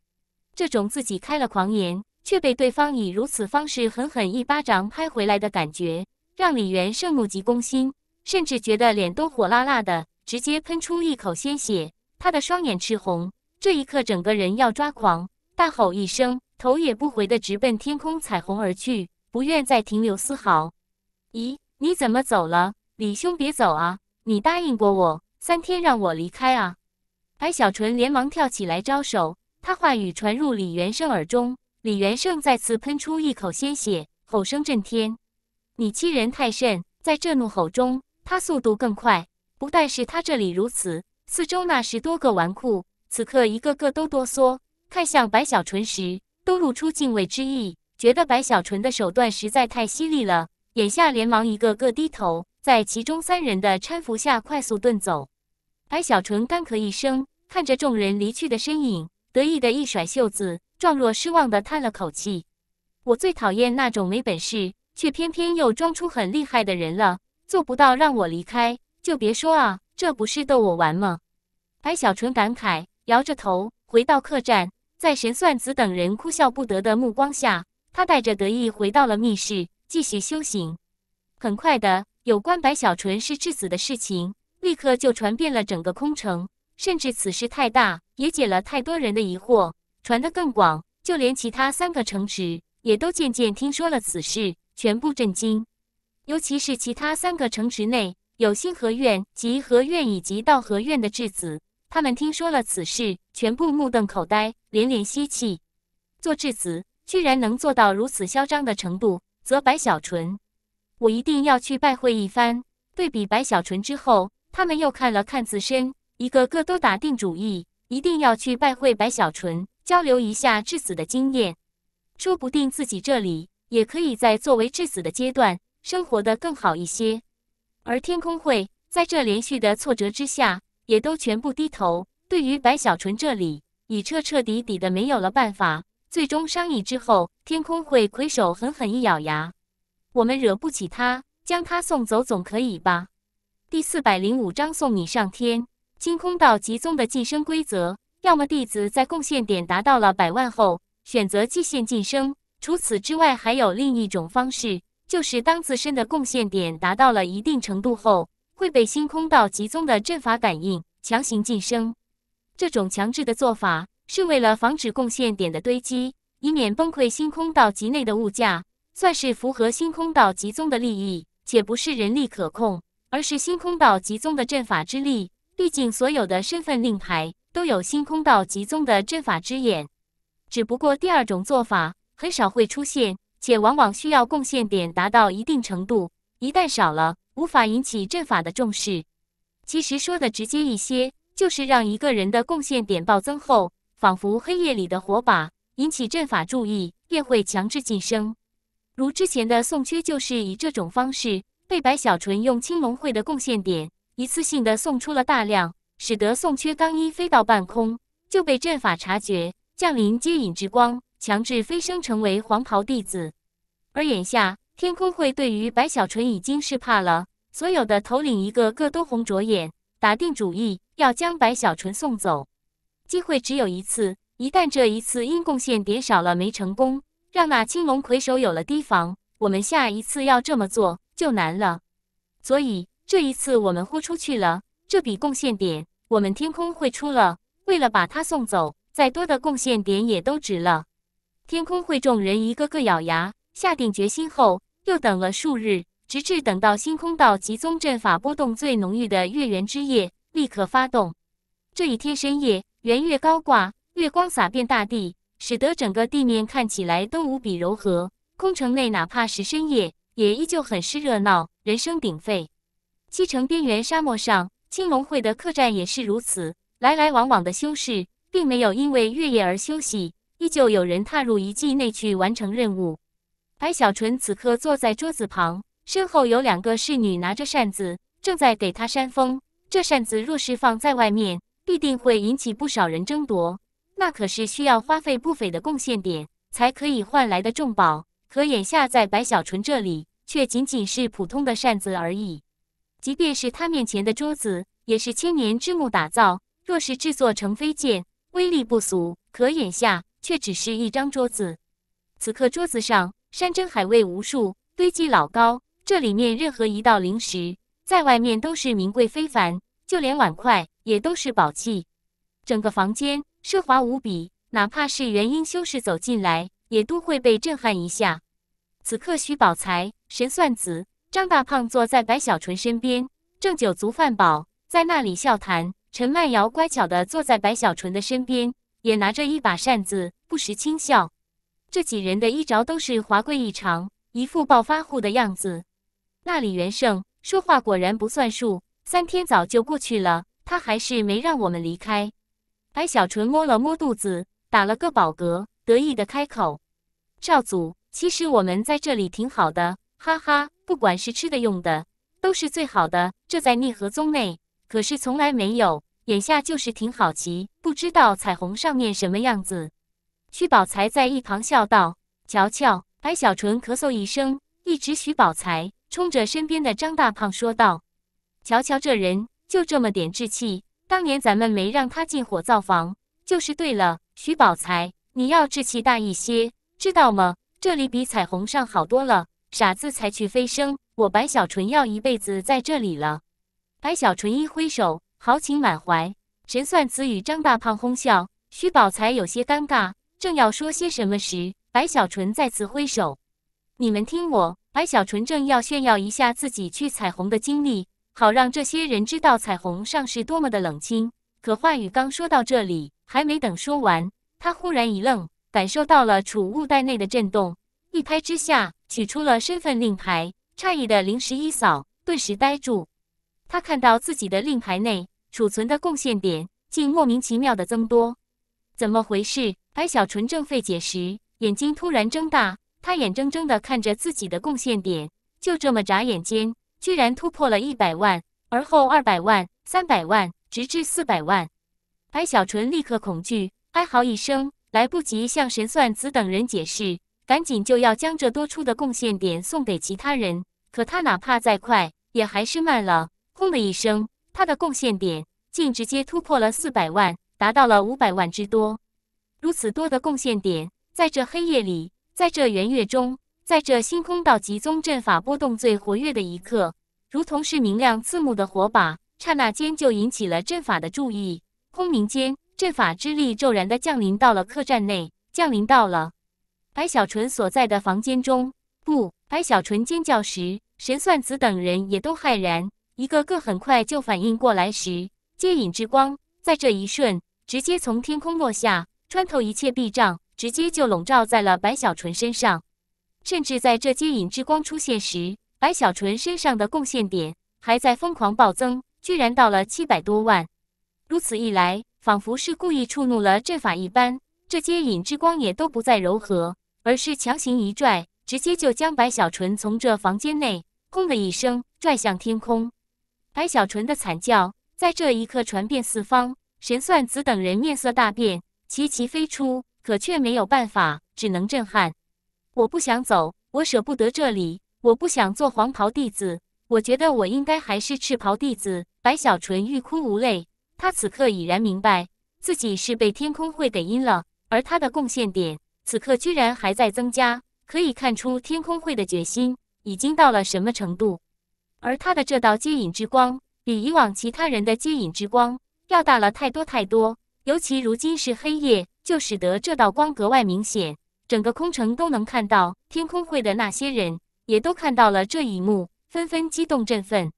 这种自己开了狂言。却被对方以如此方式狠狠一巴掌拍回来的感觉，让李元盛怒极攻心，甚至觉得脸都火辣辣的，直接喷出一口鲜血。他的双眼赤红，这一刻整个人要抓狂，大吼一声，头也不回的直奔天空彩虹而去，不愿再停留丝毫。咦，你怎么走了？李兄别走啊！你答应过我，三天让我离开啊！白小纯连忙跳起来招手，他话语传入李元盛耳中。李元胜再次喷出一口鲜血，吼声震天。你欺人太甚！在这怒吼中，他速度更快。不但是他这里如此，四周那十多个纨绔，此刻一个个都哆嗦，看向白小纯时，都露出敬畏之意，觉得白小纯的手段实在太犀利了。眼下连忙一个个低头，在其中三人的搀扶下快速遁走。白小纯干咳一声，看着众人离去的身影，得意地一甩袖子。状若失望的叹了口气，我最讨厌那种没本事却偏偏又装出很厉害的人了。做不到让我离开，就别说啊，这不是逗我玩吗？白小纯感慨，摇着头回到客栈，在神算子等人哭笑不得的目光下，他带着得意回到了密室，继续修行。很快的，有关白小纯是质子的事情，立刻就传遍了整个空城，甚至此事太大，也解了太多人的疑惑。传得更广，就连其他三个城池也都渐渐听说了此事，全部震惊。尤其是其他三个城池内有新河院、及河院以及道河院的质子，他们听说了此事，全部目瞪口呆，连连吸气。做质子居然能做到如此嚣张的程度，则白小纯，我一定要去拜会一番。对比白小纯之后，他们又看了看自身，一个个都打定主意，一定要去拜会白小纯。交流一下致死的经验，说不定自己这里也可以在作为致死的阶段生活的更好一些。而天空会在这连续的挫折之下，也都全部低头。对于白小纯这里，已彻彻底底的没有了办法。最终商议之后，天空会魁首狠狠一咬牙：“我们惹不起他，将他送走总可以吧？”第四百零五章送你上天，清空道集宗的晋升规则。要么弟子在贡献点达到了百万后选择祭献晋升，除此之外还有另一种方式，就是当自身的贡献点达到了一定程度后，会被星空道极宗的阵法感应强行晋升。这种强制的做法是为了防止贡献点的堆积，以免崩溃星空道集内的物价，算是符合星空道极宗的利益，且不是人力可控，而是星空道极宗的阵法之力。毕竟所有的身份令牌。都有星空道极宗的阵法之眼，只不过第二种做法很少会出现，且往往需要贡献点达到一定程度，一旦少了，无法引起阵法的重视。其实说的直接一些，就是让一个人的贡献点暴增后，仿佛黑夜里的火把，引起阵法注意，便会强制晋升。如之前的宋缺，就是以这种方式被白小纯用青龙会的贡献点，一次性的送出了大量。使得宋缺刚一飞到半空，就被阵法察觉，降临接引之光，强制飞升成为黄袍弟子。而眼下，天空会对于白小纯已经是怕了，所有的头领一个个都红着眼，打定主意要将白小纯送走。机会只有一次，一旦这一次因贡献点少了没成功，让那青龙魁首有了提防，我们下一次要这么做就难了。所以这一次我们豁出去了。这笔贡献点，我们天空会出了。为了把他送走，再多的贡献点也都值了。天空会众人一个个咬牙，下定决心后，又等了数日，直至等到星空道极宗阵法波动最浓郁的月圆之夜，立刻发动。这一天深夜，圆月高挂，月光洒遍大地，使得整个地面看起来都无比柔和。空城内，哪怕是深夜，也依旧很是热闹，人声鼎沸。西城边缘沙漠上。青龙会的客栈也是如此，来来往往的修士并没有因为月夜而休息，依旧有人踏入遗迹内去完成任务。白小纯此刻坐在桌子旁，身后有两个侍女拿着扇子，正在给他扇风。这扇子若是放在外面，必定会引起不少人争夺，那可是需要花费不菲的贡献点才可以换来的重宝。可眼下在白小纯这里，却仅仅是普通的扇子而已。即便是他面前的桌子，也是千年之木打造。若是制作成飞剑，威力不俗。可眼下却只是一张桌子。此刻桌子上山珍海味无数，堆积老高。这里面任何一道零食，在外面都是名贵非凡。就连碗筷也都是宝器。整个房间奢华无比，哪怕是元婴修士走进来，也都会被震撼一下。此刻，徐宝才，神算子。张大胖坐在白小纯身边，正酒足饭饱，在那里笑谈。陈曼瑶乖巧的坐在白小纯的身边，也拿着一把扇子，不时轻笑。这几人的衣着都是华贵异常，一副暴发户的样子。那李元胜说话果然不算数，三天早就过去了，他还是没让我们离开。白小纯摸了摸肚子，打了个饱嗝，得意的开口：“少祖，其实我们在这里挺好的，哈哈。”不管是吃的用的，都是最好的。这在逆河宗内可是从来没有。眼下就是挺好奇，不知道彩虹上面什么样子。徐宝才在一旁笑道：“瞧瞧。”白小纯咳嗽一声，一指徐宝才，冲着身边的张大胖说道：“瞧瞧这人，就这么点志气。当年咱们没让他进火灶房，就是对了。徐宝才，你要志气大一些，知道吗？这里比彩虹上好多了。”傻子才去飞升，我白小纯要一辈子在这里了。白小纯一挥手，豪情满怀。神算子与张大胖哄笑，徐宝才有些尴尬，正要说些什么时，白小纯再次挥手。你们听我，白小纯正要炫耀一下自己去彩虹的经历，好让这些人知道彩虹上是多么的冷清。可话语刚说到这里，还没等说完，他忽然一愣，感受到了储物袋内的震动。一拍之下，取出了身份令牌，诧异的灵石一扫，顿时呆住。他看到自己的令牌内储存的贡献点竟莫名其妙的增多，怎么回事？白小纯正费解时，眼睛突然睁大，他眼睁睁的看着自己的贡献点，就这么眨眼间，居然突破了一百万，而后二百万、三百万，直至四百万。白小纯立刻恐惧，哀嚎一声，来不及向神算子等人解释。赶紧就要将这多出的贡献点送给其他人，可他哪怕再快，也还是慢了。轰的一声，他的贡献点竟直接突破了四百万，达到了五百万之多。如此多的贡献点，在这黑夜里，在这圆月中，在这星空道极宗阵法波动最活跃的一刻，如同是明亮刺目的火把，刹那间就引起了阵法的注意。轰鸣间，阵法之力骤然的降临到了客栈内，降临到了。白小纯所在的房间中，不，白小纯尖叫时，神算子等人也都骇然，一个个很快就反应过来时，接引之光在这一瞬直接从天空落下，穿透一切壁障，直接就笼罩在了白小纯身上。甚至在这接引之光出现时，白小纯身上的贡献点还在疯狂暴增，居然到了七百多万。如此一来，仿佛是故意触怒了阵法一般，这接引之光也都不再柔和。而是强行一拽，直接就将白小纯从这房间内，轰的一声拽向天空。白小纯的惨叫在这一刻传遍四方，神算子等人面色大变，齐齐飞出，可却没有办法，只能震撼。我不想走，我舍不得这里，我不想做黄袍弟子，我觉得我应该还是赤袍弟子。白小纯欲哭无泪，他此刻已然明白自己是被天空会给阴了，而他的贡献点。此刻居然还在增加，可以看出天空会的决心已经到了什么程度。而他的这道接引之光，比以往其他人的接引之光要大了太多太多。尤其如今是黑夜，就使得这道光格外明显，整个空城都能看到。天空会的那些人也都看到了这一幕，纷纷激动振奋。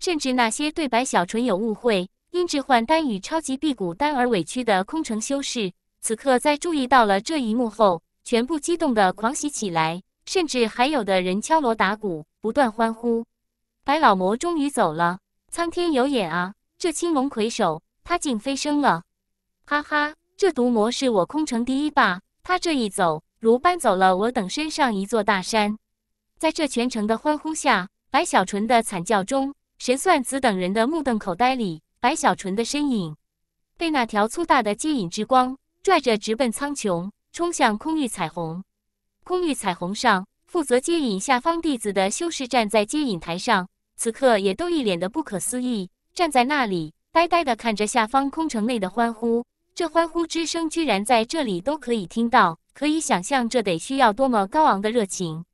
甚至那些对白小纯有误会，因置换丹与超级辟谷丹而委屈的空城修士。此刻，在注意到了这一幕后，全部激动的狂喜起来，甚至还有的人敲锣打鼓，不断欢呼。白老魔终于走了，苍天有眼啊！这青龙魁首，他竟飞升了！哈哈，这毒魔是我空城第一霸，他这一走，如搬走了我等身上一座大山。在这全城的欢呼下，白小纯的惨叫中，神算子等人的目瞪口呆里，白小纯的身影被那条粗大的接引之光。拽着直奔苍穹，冲向空域彩虹。空域彩虹上，负责接引下方弟子的修士站在接引台上，此刻也都一脸的不可思议，站在那里呆呆地看着下方空城内的欢呼。这欢呼之声居然在这里都可以听到，可以想象这得需要多么高昂的热情。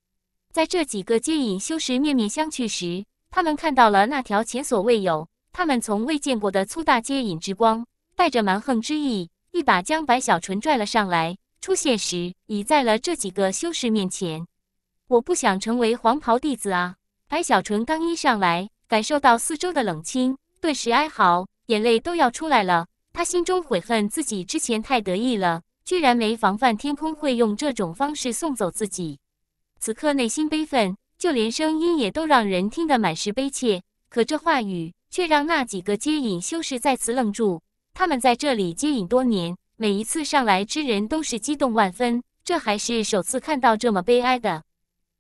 在这几个接引修士面面相觑时，他们看到了那条前所未有、他们从未见过的粗大接引之光，带着蛮横之意。一把将白小纯拽了上来，出现时已在了这几个修士面前。我不想成为黄袍弟子啊！白小纯刚一上来，感受到四周的冷清，顿时哀嚎，眼泪都要出来了。他心中悔恨自己之前太得意了，居然没防范天空会用这种方式送走自己。此刻内心悲愤，就连声音也都让人听得满是悲切。可这话语却让那几个接引修士再次愣住。他们在这里接引多年，每一次上来之人都是激动万分，这还是首次看到这么悲哀的。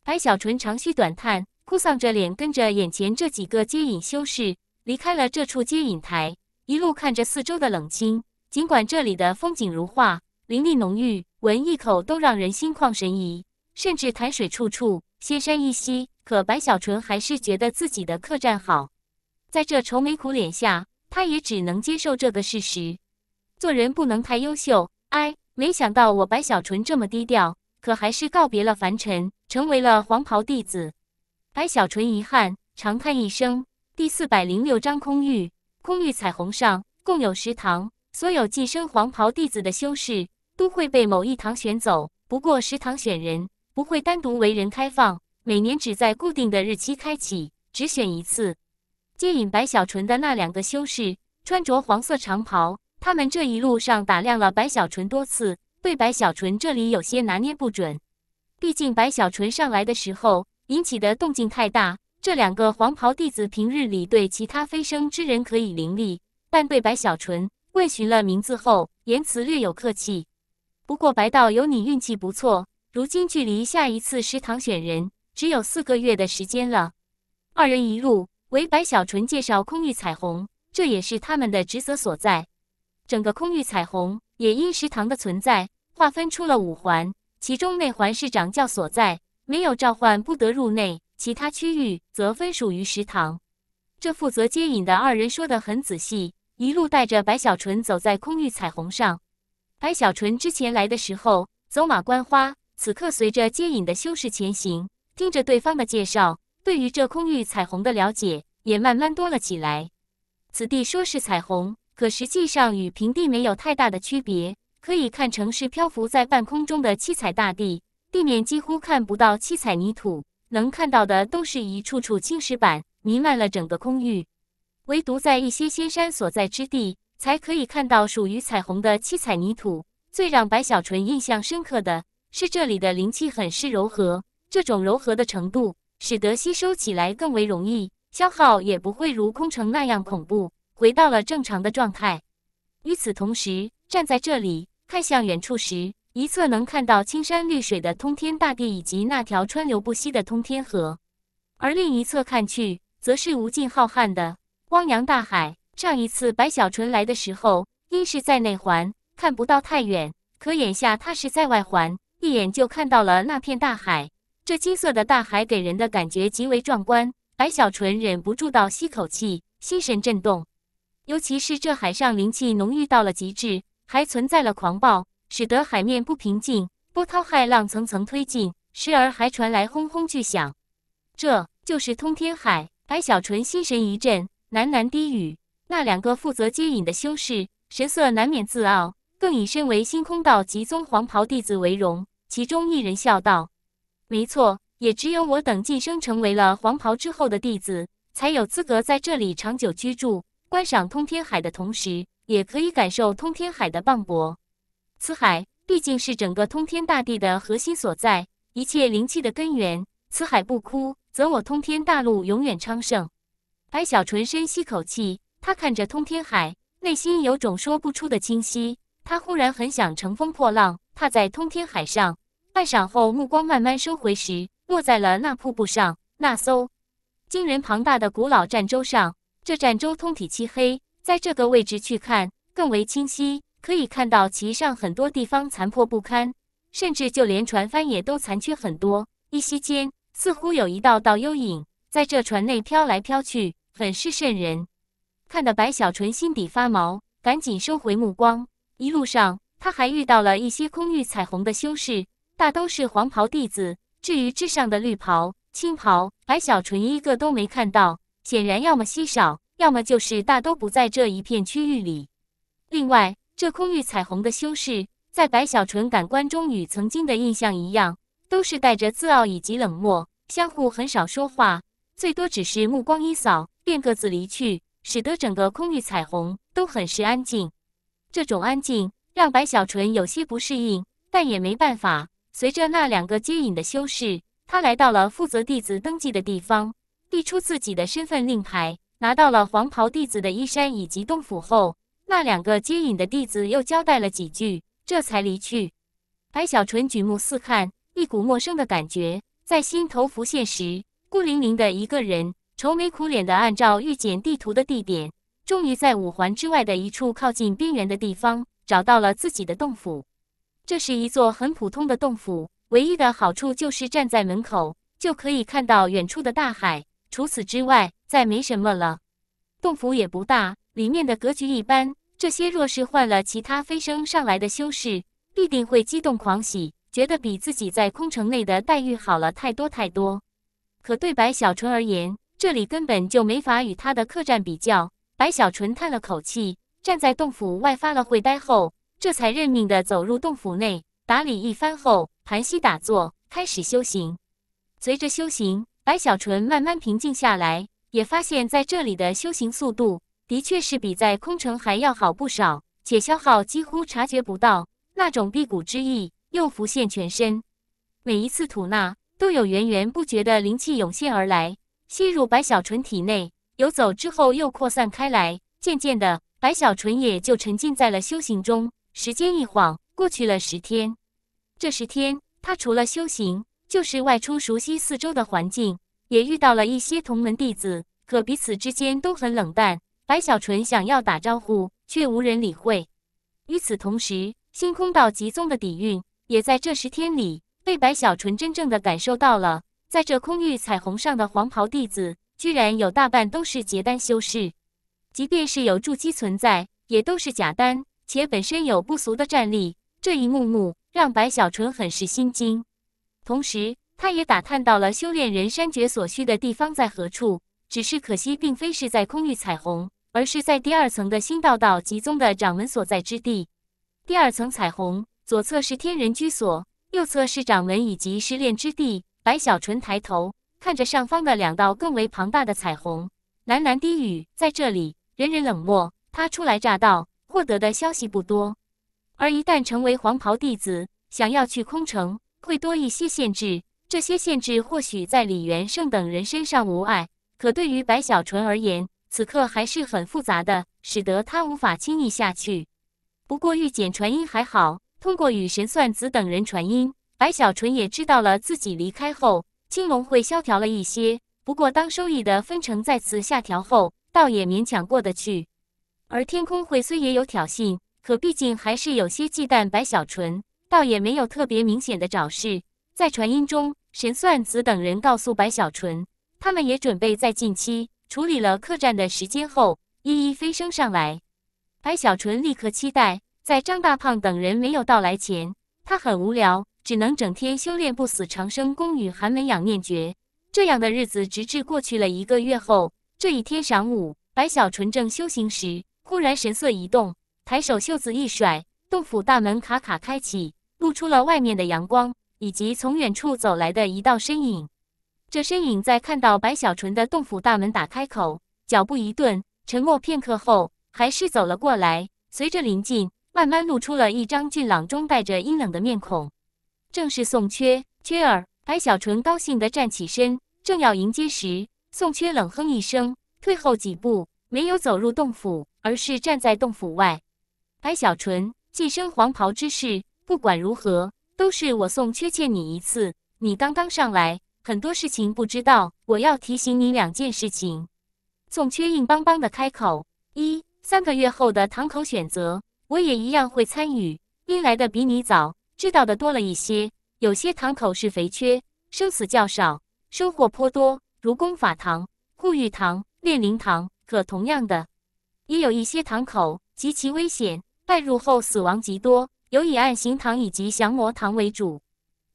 白小纯长吁短叹，哭丧着脸，跟着眼前这几个接引修士离开了这处接引台，一路看着四周的冷清。尽管这里的风景如画，灵力浓郁，闻一口都让人心旷神怡，甚至潭水处处，仙山依稀，可白小纯还是觉得自己的客栈好。在这愁眉苦脸下。他也只能接受这个事实，做人不能太优秀。哎，没想到我白小纯这么低调，可还是告别了凡尘，成为了黄袍弟子。白小纯遗憾，长叹一声。第四百零六章空域，空域彩虹上共有十堂，所有晋升黄袍弟子的修士都会被某一堂选走。不过，十堂选人不会单独为人开放，每年只在固定的日期开启，只选一次。接引白小纯的那两个修士穿着黄色长袍，他们这一路上打量了白小纯多次，对白小纯这里有些拿捏不准。毕竟白小纯上来的时候引起的动静太大，这两个黄袍弟子平日里对其他飞升之人可以凌厉，但对白小纯问询了名字后，言辞略有客气。不过白道友，你运气不错，如今距离下一次食堂选人只有四个月的时间了。二人一路。为白小纯介绍空域彩虹，这也是他们的职责所在。整个空域彩虹也因食堂的存在，划分出了五环，其中内环是掌教所在，没有召唤不得入内；其他区域则分属于食堂。这负责接引的二人说得很仔细，一路带着白小纯走在空域彩虹上。白小纯之前来的时候走马观花，此刻随着接引的修士前行，听着对方的介绍。对于这空域彩虹的了解也慢慢多了起来。此地说是彩虹，可实际上与平地没有太大的区别，可以看成是漂浮在半空中的七彩大地。地面几乎看不到七彩泥土，能看到的都是一处处青石板，弥漫了整个空域。唯独在一些仙山所在之地，才可以看到属于彩虹的七彩泥土。最让白小纯印象深刻的是这里的灵气很是柔和，这种柔和的程度。使得吸收起来更为容易，消耗也不会如空城那样恐怖，回到了正常的状态。与此同时，站在这里看向远处时，一侧能看到青山绿水的通天大地以及那条川流不息的通天河，而另一侧看去，则是无尽浩瀚的汪洋大海。上一次白小纯来的时候，因是在内环，看不到太远，可眼下他是在外环，一眼就看到了那片大海。这金色的大海给人的感觉极为壮观，白小纯忍不住倒吸口气，心神震动。尤其是这海上灵气浓郁到了极致，还存在了狂暴，使得海面不平静，波涛骇浪层层推进，时而还传来轰轰巨响。这就是通天海。白小纯心神一震，喃喃低语：“那两个负责接引的修士，神色难免自傲，更以身为星空道极宗黄袍弟子为荣。”其中一人笑道。没错，也只有我等晋升成为了黄袍之后的弟子，才有资格在这里长久居住，观赏通天海的同时，也可以感受通天海的磅礴。此海毕竟是整个通天大地的核心所在，一切灵气的根源。此海不枯，则我通天大陆永远昌盛。白小纯深吸口气，他看着通天海，内心有种说不出的清晰。他忽然很想乘风破浪，踏在通天海上。半晌后，目光慢慢收回时，落在了那瀑布上，那艘惊人庞大的古老战舟上。这战舟通体漆黑，在这个位置去看更为清晰，可以看到其上很多地方残破不堪，甚至就连船帆也都残缺很多。一息间，似乎有一道道幽影在这船内飘来飘去，很是瘆人，看得白小纯心底发毛，赶紧收回目光。一路上，他还遇到了一些空域彩虹的修士。大都是黄袍弟子，至于之上的绿袍、青袍、白小纯一个都没看到。显然，要么稀少，要么就是大都不在这一片区域里。另外，这空域彩虹的修饰，在白小纯感官中与曾经的印象一样，都是带着自傲以及冷漠，相互很少说话，最多只是目光一扫便各自离去，使得整个空域彩虹都很是安静。这种安静让白小纯有些不适应，但也没办法。随着那两个接引的修士，他来到了负责弟子登记的地方，递出自己的身份令牌，拿到了黄袍弟子的衣衫以及洞府后，那两个接引的弟子又交代了几句，这才离去。白小纯举目四看，一股陌生的感觉在心头浮现时，孤零零的一个人，愁眉苦脸的按照御检地图的地点，终于在五环之外的一处靠近边缘的地方，找到了自己的洞府。这是一座很普通的洞府，唯一的好处就是站在门口就可以看到远处的大海。除此之外，再没什么了。洞府也不大，里面的格局一般。这些若是换了其他飞升上来的修士，必定会激动狂喜，觉得比自己在空城内的待遇好了太多太多。可对白小纯而言，这里根本就没法与他的客栈比较。白小纯叹了口气，站在洞府外发了会呆后。这才认命地走入洞府内，打理一番后，盘膝打坐，开始修行。随着修行，白小纯慢慢平静下来，也发现在这里的修行速度的确是比在空城还要好不少，且消耗几乎察觉不到。那种辟谷之意又浮现全身，每一次吐纳都有源源不绝的灵气涌现而来，吸入白小纯体内游走之后又扩散开来。渐渐的，白小纯也就沉浸在了修行中。时间一晃过去了十天，这十天他除了修行，就是外出熟悉四周的环境，也遇到了一些同门弟子，可彼此之间都很冷淡。白小纯想要打招呼，却无人理会。与此同时，星空道极宗的底蕴也在这十天里被白小纯真正的感受到了。在这空域彩虹上的黄袍弟子，居然有大半都是结丹修士，即便是有筑基存在，也都是假丹。且本身有不俗的战力，这一幕幕让白小纯很是心惊，同时他也打探到了修炼人山诀所需的地方在何处，只是可惜并非是在空域彩虹，而是在第二层的新道道集宗的掌门所在之地。第二层彩虹左侧是天人居所，右侧是掌门以及试炼之地。白小纯抬头看着上方的两道更为庞大的彩虹，喃喃低语：“在这里，人人冷漠，他初来乍到。”获得的消息不多，而一旦成为黄袍弟子，想要去空城会多一些限制。这些限制或许在李元胜等人身上无碍，可对于白小纯而言，此刻还是很复杂的，使得他无法轻易下去。不过御检传音还好，通过与神算子等人传音，白小纯也知道了自己离开后，青龙会萧条了一些。不过当收益的分成再次下调后，倒也勉强过得去。而天空会虽也有挑衅，可毕竟还是有些忌惮白小纯，倒也没有特别明显的找事。在传音中，神算子等人告诉白小纯，他们也准备在近期处理了客栈的时间后，一一飞升上来。白小纯立刻期待，在张大胖等人没有到来前，他很无聊，只能整天修炼不死长生功与寒门养念诀。这样的日子，直至过去了一个月后，这一天晌午，白小纯正修行时。忽然神色一动，抬手袖子一甩，洞府大门咔咔开启，露出了外面的阳光以及从远处走来的一道身影。这身影在看到白小纯的洞府大门打开口，脚步一顿，沉默片刻后，还是走了过来。随着临近，慢慢露出了一张俊朗中带着阴冷的面孔，正是宋缺。缺儿，白小纯高兴的站起身，正要迎接时，宋缺冷哼一声，退后几步。没有走入洞府，而是站在洞府外。白小纯，既生黄袍之事，不管如何，都是我宋缺欠你一次。你刚刚上来，很多事情不知道，我要提醒你两件事情。宋缺硬邦邦的开口：一，三个月后的堂口选择，我也一样会参与。因来的比你早，知道的多了一些。有些堂口是肥缺，生死较少，收获颇多，如功法堂、护玉堂、炼灵堂。可同样的，也有一些堂口极其危险，拜入后死亡极多，尤以暗行堂以及降魔堂为主。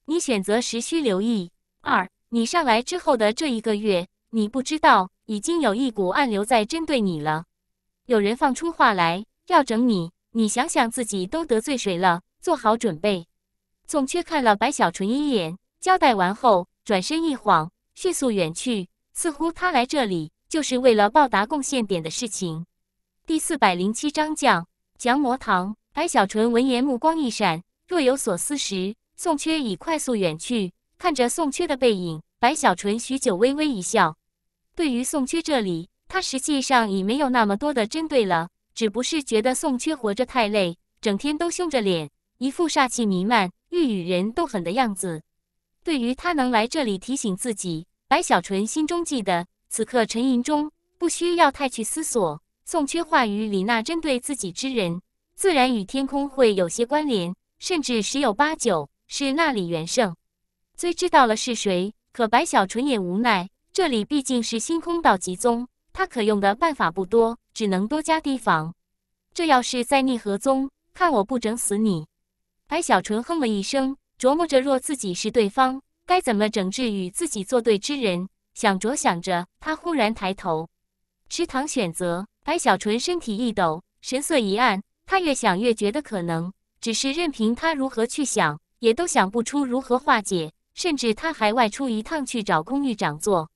你选择时需留意。二，你上来之后的这一个月，你不知道已经有一股暗流在针对你了，有人放出话来要整你。你想想自己都得罪谁了，做好准备。宋缺看了白小纯一眼，交代完后，转身一晃，迅速远去，似乎他来这里。就是为了报答贡献点的事情。第四百零七章将降魔堂。白小纯闻言，目光一闪，若有所思时，宋缺已快速远去。看着宋缺的背影，白小纯许久微微一笑。对于宋缺这里，他实际上已没有那么多的针对了，只不是觉得宋缺活着太累，整天都凶着脸，一副煞气弥漫、欲与人斗狠的样子。对于他能来这里提醒自己，白小纯心中记得。此刻沉吟中，不需要太去思索。宋缺话语里那针对自己之人，自然与天空会有些关联，甚至十有八九是那李元盛。虽知道了是谁，可白小纯也无奈，这里毕竟是星空岛极宗，他可用的办法不多，只能多加提防。这要是在逆河宗，看我不整死你！白小纯哼了一声，琢磨着若自己是对方，该怎么整治与自己作对之人。想着想着，他忽然抬头。池塘选择白小纯，身体一抖，神色一暗。他越想越觉得可能，只是任凭他如何去想，也都想不出如何化解。甚至他还外出一趟去找公寓长座，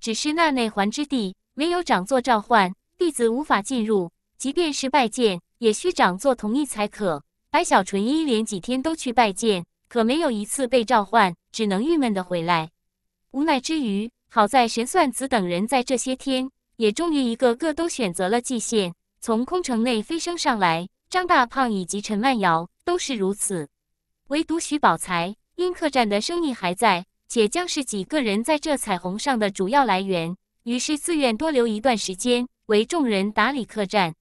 只是那内环之地没有长座召唤弟子无法进入，即便是拜见，也需长座同意才可。白小纯一连几天都去拜见，可没有一次被召唤，只能郁闷的回来。无奈之余，好在神算子等人在这些天也终于一个个都选择了祭献，从空城内飞升上来。张大胖以及陈曼瑶都是如此，唯独徐宝才因客栈的生意还在，且将是几个人在这彩虹上的主要来源，于是自愿多留一段时间，为众人打理客栈。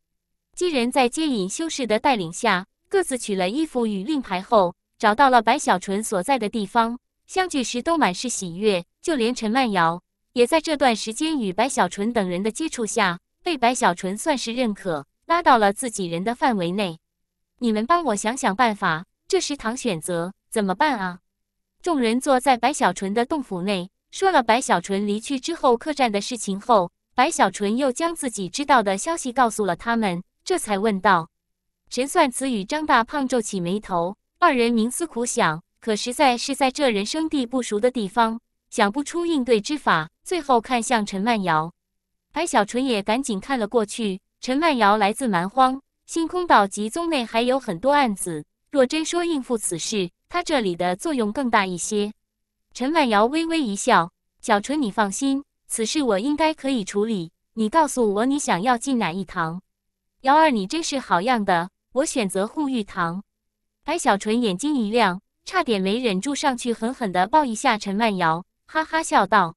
几人在接引修士的带领下，各自取了衣服与令牌后，找到了白小纯所在的地方。相聚时都满是喜悦，就连陈曼瑶。也在这段时间与白小纯等人的接触下，被白小纯算是认可，拉到了自己人的范围内。你们帮我想想办法，这食堂选择怎么办啊？众人坐在白小纯的洞府内，说了白小纯离去之后客栈的事情后，白小纯又将自己知道的消息告诉了他们，这才问道：“神算子与张大胖皱起眉头，二人冥思苦想，可实在是在这人生地不熟的地方，想不出应对之法。”最后看向陈曼瑶，白小纯也赶紧看了过去。陈曼瑶来自蛮荒星空岛，集宗内还有很多案子，若真说应付此事，他这里的作用更大一些。陈曼瑶微微一笑：“小纯，你放心，此事我应该可以处理。你告诉我，你想要进哪一堂？”“瑶儿，你真是好样的！我选择护玉堂。”白小纯眼睛一亮，差点没忍住上去狠狠的抱一下陈曼瑶，哈哈笑道。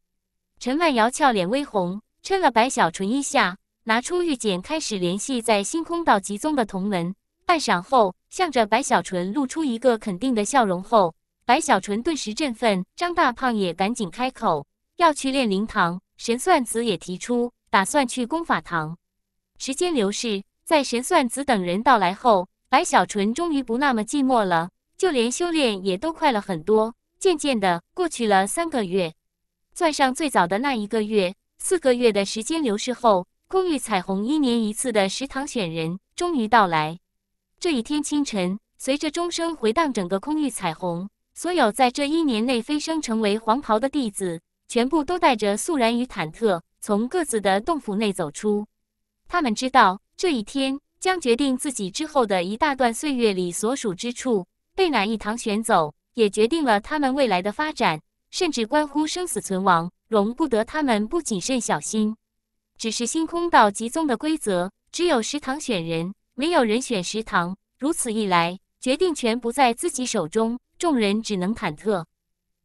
陈万瑶俏脸微红，抻了白小纯一下，拿出玉简开始联系在星空岛集中的同门。半晌后，向着白小纯露出一个肯定的笑容。后，白小纯顿时振奋。张大胖也赶紧开口要去练灵堂，神算子也提出打算去功法堂。时间流逝，在神算子等人到来后，白小纯终于不那么寂寞了，就连修炼也都快了很多。渐渐的，过去了三个月。算上最早的那一个月，四个月的时间流逝后，空域彩虹一年一次的食堂选人终于到来。这一天清晨，随着钟声回荡整个空域彩虹，所有在这一年内飞升成为黄袍的弟子，全部都带着肃然与忐忑从各自的洞府内走出。他们知道，这一天将决定自己之后的一大段岁月里所属之处，被哪一堂选走，也决定了他们未来的发展。甚至关乎生死存亡，容不得他们不谨慎小心。只是星空道集宗的规则，只有食堂选人，没有人选食堂。如此一来，决定权不在自己手中，众人只能忐忑。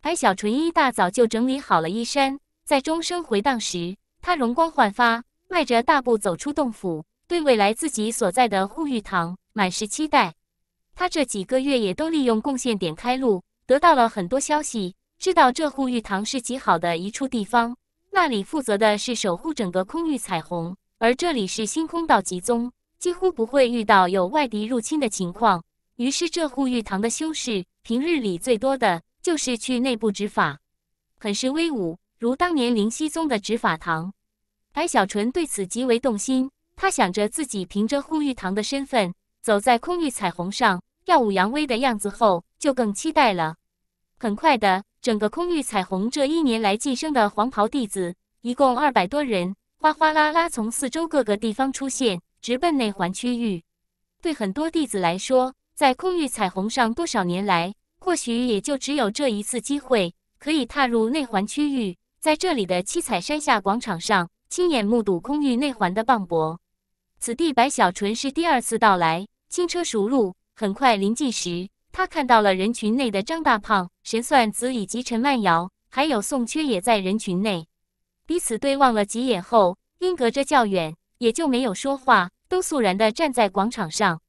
白小纯一大早就整理好了衣衫，在钟声回荡时，他容光焕发，迈着大步走出洞府，对未来自己所在的护玉堂满是期待。他这几个月也都利用贡献点开路，得到了很多消息。知道这护玉堂是极好的一处地方，那里负责的是守护整个空域彩虹，而这里是星空道极宗，几乎不会遇到有外敌入侵的情况。于是这护玉堂的修士，平日里最多的就是去内部执法，很是威武。如当年灵溪宗的执法堂，白小纯对此极为动心。他想着自己凭着护玉堂的身份，走在空域彩虹上耀武扬威的样子后，就更期待了。很快的。整个空域彩虹这一年来寄生的黄袍弟子一共二百多人，哗哗啦啦从四周各个地方出现，直奔内环区域。对很多弟子来说，在空域彩虹上多少年来，或许也就只有这一次机会可以踏入内环区域，在这里的七彩山下广场上亲眼目睹空域内环的磅礴。此地白小纯是第二次到来，轻车熟路，很快临近时。他看到了人群内的张大胖、神算子以及陈万瑶，还有宋缺也在人群内，彼此对望了几眼后，因隔着较远，也就没有说话，都肃然地站在广场上。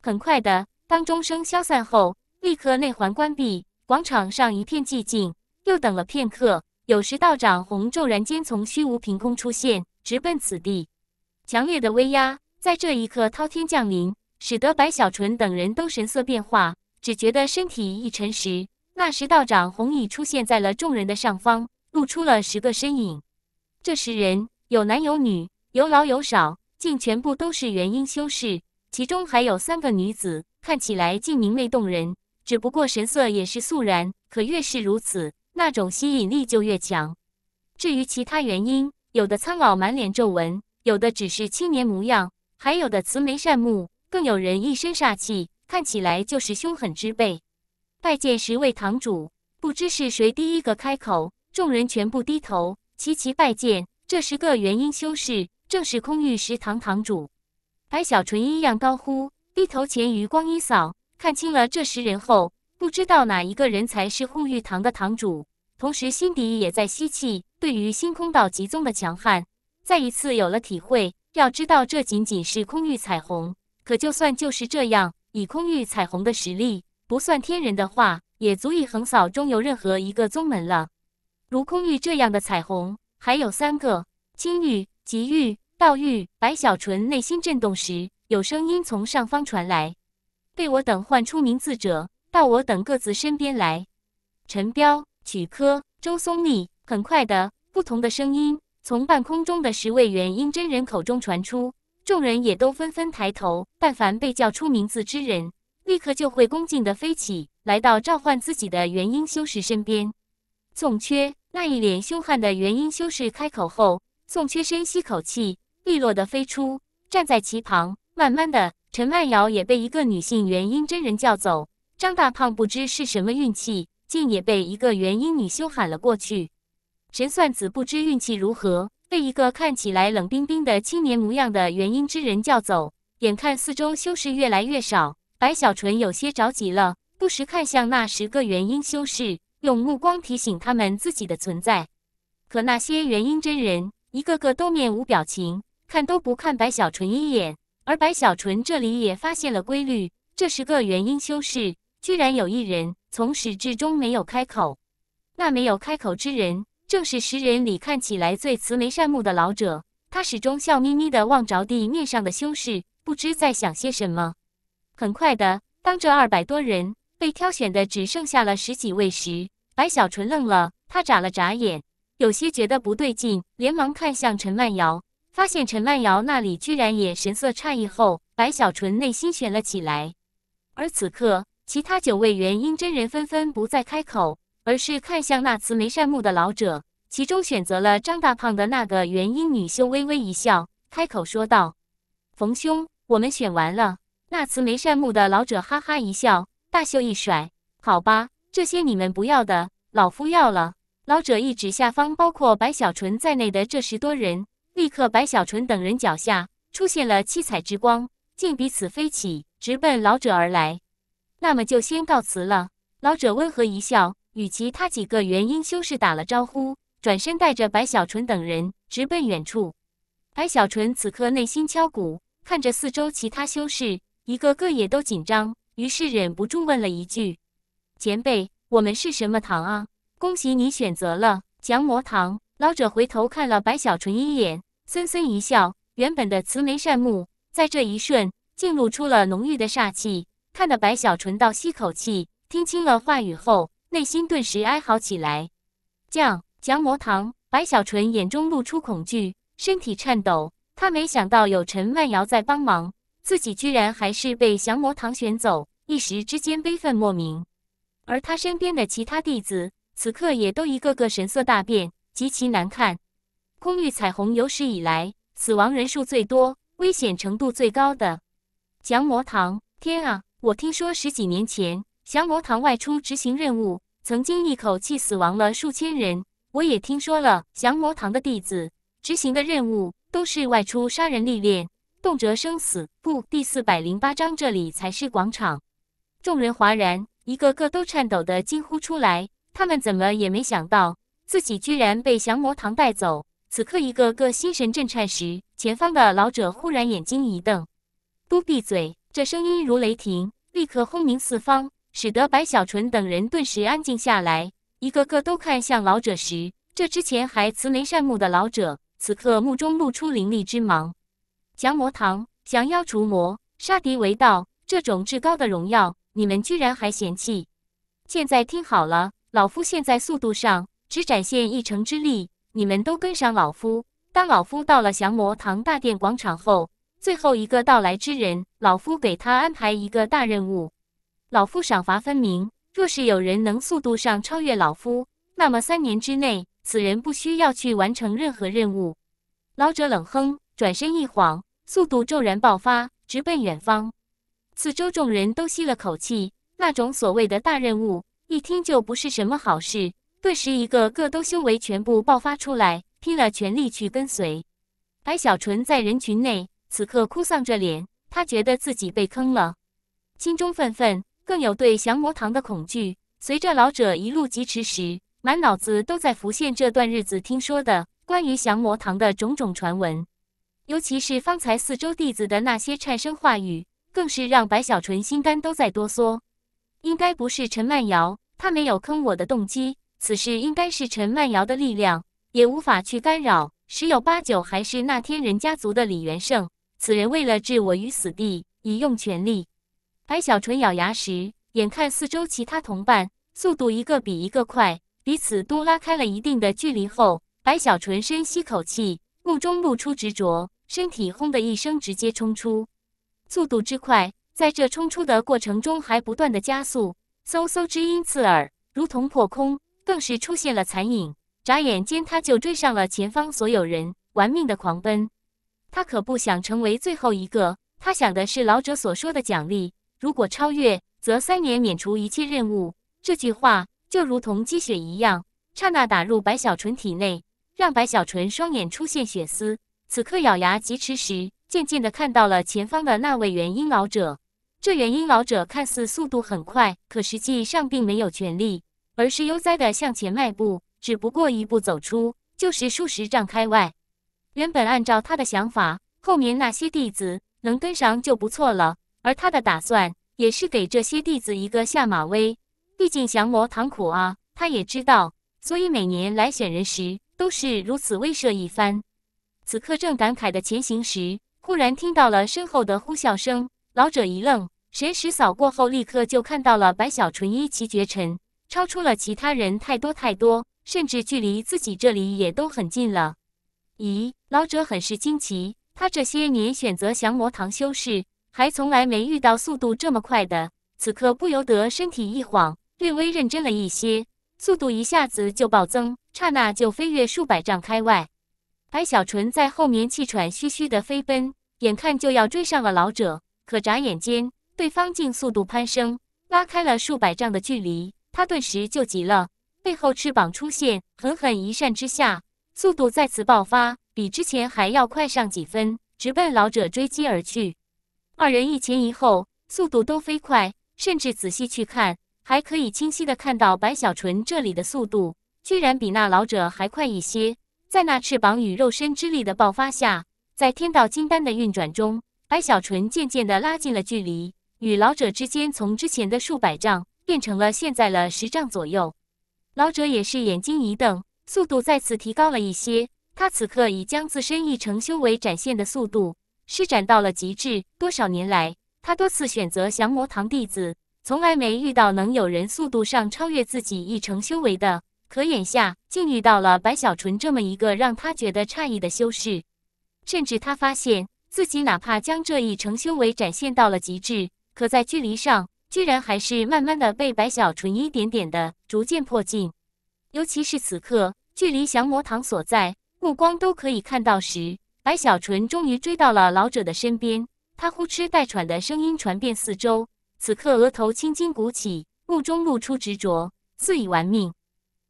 很快的，当钟声消散后，立刻内环关闭，广场上一片寂静。又等了片刻，有时道长红骤然间从虚无凭空出现，直奔此地。强烈的威压在这一刻滔天降临，使得白小纯等人都神色变化。只觉得身体一沉时，那时道长红已出现在了众人的上方，露出了十个身影。这十人有男有女，有老有少，竟全部都是元婴修士。其中还有三个女子，看起来竟明媚动人，只不过神色也是肃然。可越是如此，那种吸引力就越强。至于其他原因，有的苍老满脸皱纹，有的只是青年模样，还有的慈眉善目，更有人一身煞气。看起来就是凶狠之辈，拜见十位堂主。不知是谁第一个开口，众人全部低头，齐齐拜见。这十个元婴修士正是空域食堂堂主。白小纯一样高呼，低头前余光一扫，看清了这十人后，不知道哪一个人才是护玉堂的堂主。同时心底也在吸气，对于星空道极宗的强悍，再一次有了体会。要知道，这仅仅是空域彩虹，可就算就是这样。以空域彩虹的实力，不算天人的话，也足以横扫中游任何一个宗门了。如空域这样的彩虹还有三个，青域、极域、道域。白小纯内心震动时，有声音从上方传来：“被我等唤出名字者，到我等各自身边来。”陈彪、曲科、周松立，很快的，不同的声音从半空中的十位元婴真人口中传出。众人也都纷纷抬头，但凡被叫出名字之人，立刻就会恭敬地飞起来到召唤自己的元婴修士身边。宋缺那一脸凶悍的元婴修士开口后，宋缺深吸口气，利落地飞出，站在其旁。慢慢的，陈万瑶也被一个女性元婴真人叫走。张大胖不知是什么运气，竟也被一个元婴女修喊了过去。神算子不知运气如何。被一个看起来冷冰冰的青年模样的元婴之人叫走，眼看四周修士越来越少，白小纯有些着急了，不时看向那十个元婴修士，用目光提醒他们自己的存在。可那些元婴真人一个个都面无表情，看都不看白小纯一眼。而白小纯这里也发现了规律，这十个元婴修士居然有一人从始至终没有开口。那没有开口之人。正是石人里看起来最慈眉善目的老者，他始终笑眯眯地望着地面上的修士，不知在想些什么。很快的，当这二百多人被挑选的只剩下了十几位时，白小纯愣了，他眨了眨眼，有些觉得不对劲，连忙看向陈曼瑶，发现陈曼瑶那里居然也神色诧异后，白小纯内心悬了起来。而此刻，其他九位元婴真人纷纷不再开口。而是看向那慈眉善目的老者，其中选择了张大胖的那个元婴女修微微一笑，开口说道：“冯兄，我们选完了。”那慈眉善目的老者哈哈一笑，大袖一甩：“好吧，这些你们不要的，老夫要了。”老者一指下方，包括白小纯在内的这十多人，立刻白小纯等人脚下出现了七彩之光，竟彼此飞起，直奔老者而来。那么就先告辞了。老者温和一笑。与其他几个元婴修士打了招呼，转身带着白小纯等人直奔远处。白小纯此刻内心敲鼓，看着四周其他修士，一个个也都紧张，于是忍不住问了一句：“前辈，我们是什么堂啊？”“恭喜你选择了降魔堂。”老者回头看了白小纯一眼，森森一笑，原本的慈眉善目在这一瞬竟露出了浓郁的煞气，看得白小纯倒吸口气。听清了话语后。内心顿时哀嚎起来，降降魔堂白小纯眼中露出恐惧，身体颤抖。他没想到有陈万瑶在帮忙，自己居然还是被降魔堂选走，一时之间悲愤莫名。而他身边的其他弟子，此刻也都一个个神色大变，极其难看。空域彩虹有史以来死亡人数最多、危险程度最高的降魔堂，天啊！我听说十几年前。降魔堂外出执行任务，曾经一口气死亡了数千人。我也听说了，降魔堂的弟子执行的任务都是外出杀人历练，动辄生死。不，第四百零八章，这里才是广场。众人哗然，一个个都颤抖的惊呼出来。他们怎么也没想到，自己居然被降魔堂带走。此刻，一个个心神震颤时，前方的老者忽然眼睛一瞪：“都闭嘴！”这声音如雷霆，立刻轰鸣四方。使得白小纯等人顿时安静下来，一个个都看向老者时，这之前还慈眉善目的老者，此刻目中露出凌厉之芒。降魔堂降妖除魔，杀敌为道，这种至高的荣耀，你们居然还嫌弃？现在听好了，老夫现在速度上只展现一成之力，你们都跟上老夫。当老夫到了降魔堂大殿广场后，最后一个到来之人，老夫给他安排一个大任务。老夫赏罚分明，若是有人能速度上超越老夫，那么三年之内，此人不需要去完成任何任务。老者冷哼，转身一晃，速度骤然爆发，直奔远方。四周众人都吸了口气，那种所谓的大任务，一听就不是什么好事，顿时一个个都修为全部爆发出来，拼了全力去跟随。白小纯在人群内，此刻哭丧着脸，他觉得自己被坑了，心中愤愤。更有对降魔堂的恐惧。随着老者一路疾驰时，满脑子都在浮现这段日子听说的关于降魔堂的种种传闻，尤其是方才四周弟子的那些颤声话语，更是让白小纯心肝都在哆嗦。应该不是陈曼瑶，他没有坑我的动机。此事应该是陈曼瑶的力量也无法去干扰，十有八九还是那天人家族的李元胜，此人为了置我于死地，已用全力。白小纯咬牙时，眼看四周其他同伴速度一个比一个快，彼此都拉开了一定的距离后，白小纯深吸口气，目中露出执着，身体轰的一声直接冲出，速度之快，在这冲出的过程中还不断的加速，嗖嗖之音刺耳，如同破空，更是出现了残影。眨眼间，他就追上了前方所有人，玩命的狂奔。他可不想成为最后一个，他想的是老者所说的奖励。如果超越，则三年免除一切任务。这句话就如同积雪一样，刹那打入白小纯体内，让白小纯双眼出现血丝。此刻咬牙疾驰时，渐渐的看到了前方的那位元婴老者。这元婴老者看似速度很快，可实际上并没有全力，而是悠哉的向前迈步。只不过一步走出，就是数十丈开外。原本按照他的想法，后面那些弟子能跟上就不错了，而他的打算。也是给这些弟子一个下马威，毕竟降魔堂苦啊，他也知道，所以每年来选人时都是如此威慑一番。此刻正感慨的前行时，忽然听到了身后的呼啸声，老者一愣，神识扫过后，立刻就看到了白小纯一骑绝尘，超出了其他人太多太多，甚至距离自己这里也都很近了。咦，老者很是惊奇，他这些年选择降魔堂修士。还从来没遇到速度这么快的，此刻不由得身体一晃，略微认真了一些。速度一下子就暴增，刹那就飞跃数百丈开外。白小纯在后面气喘吁吁的飞奔，眼看就要追上了老者，可眨眼间对方竟速度攀升，拉开了数百丈的距离。他顿时就急了，背后翅膀出现，狠狠一扇之下，速度再次爆发，比之前还要快上几分，直奔老者追击而去。二人一前一后，速度都飞快，甚至仔细去看，还可以清晰的看到白小纯这里的速度居然比那老者还快一些。在那翅膀与肉身之力的爆发下，在天道金丹的运转中，白小纯渐渐的拉近了距离，与老者之间从之前的数百丈变成了现在了十丈左右。老者也是眼睛一瞪，速度再次提高了一些，他此刻已将自身一成修为展现的速度。施展到了极致。多少年来，他多次选择降魔堂弟子，从来没遇到能有人速度上超越自己一成修为的。可眼下，竟遇到了白小纯这么一个让他觉得诧异的修士。甚至他发现自己，哪怕将这一成修为展现到了极致，可在距离上，居然还是慢慢的被白小纯一点点的逐渐迫近。尤其是此刻，距离降魔堂所在，目光都可以看到时。白小纯终于追到了老者的身边，他呼哧带喘的声音传遍四周。此刻额头青筋鼓起，目中露出执着，肆意玩命。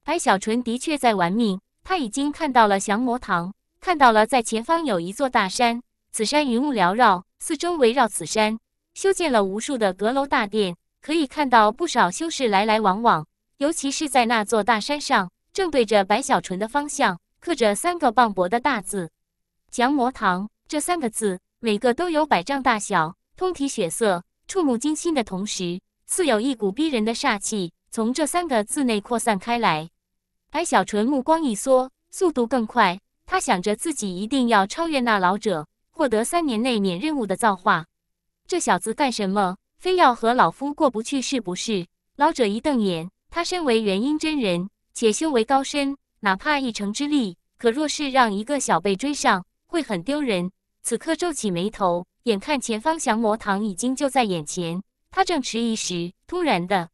白小纯的确在玩命，他已经看到了降魔堂，看到了在前方有一座大山，此山云雾缭绕，四周围绕此山修建了无数的阁楼大殿，可以看到不少修士来来往往。尤其是在那座大山上，正对着白小纯的方向，刻着三个磅礴的大字。降魔堂这三个字，每个都有百丈大小，通体血色，触目惊心的同时，似有一股逼人的煞气从这三个字内扩散开来。白小纯目光一缩，速度更快。他想着自己一定要超越那老者，获得三年内免任务的造化。这小子干什么？非要和老夫过不去是不是？老者一瞪眼，他身为元婴真人，且修为高深，哪怕一城之力，可若是让一个小辈追上。会很丢人。此刻皱起眉头，眼看前方降魔堂已经就在眼前，他正迟疑时，突然的，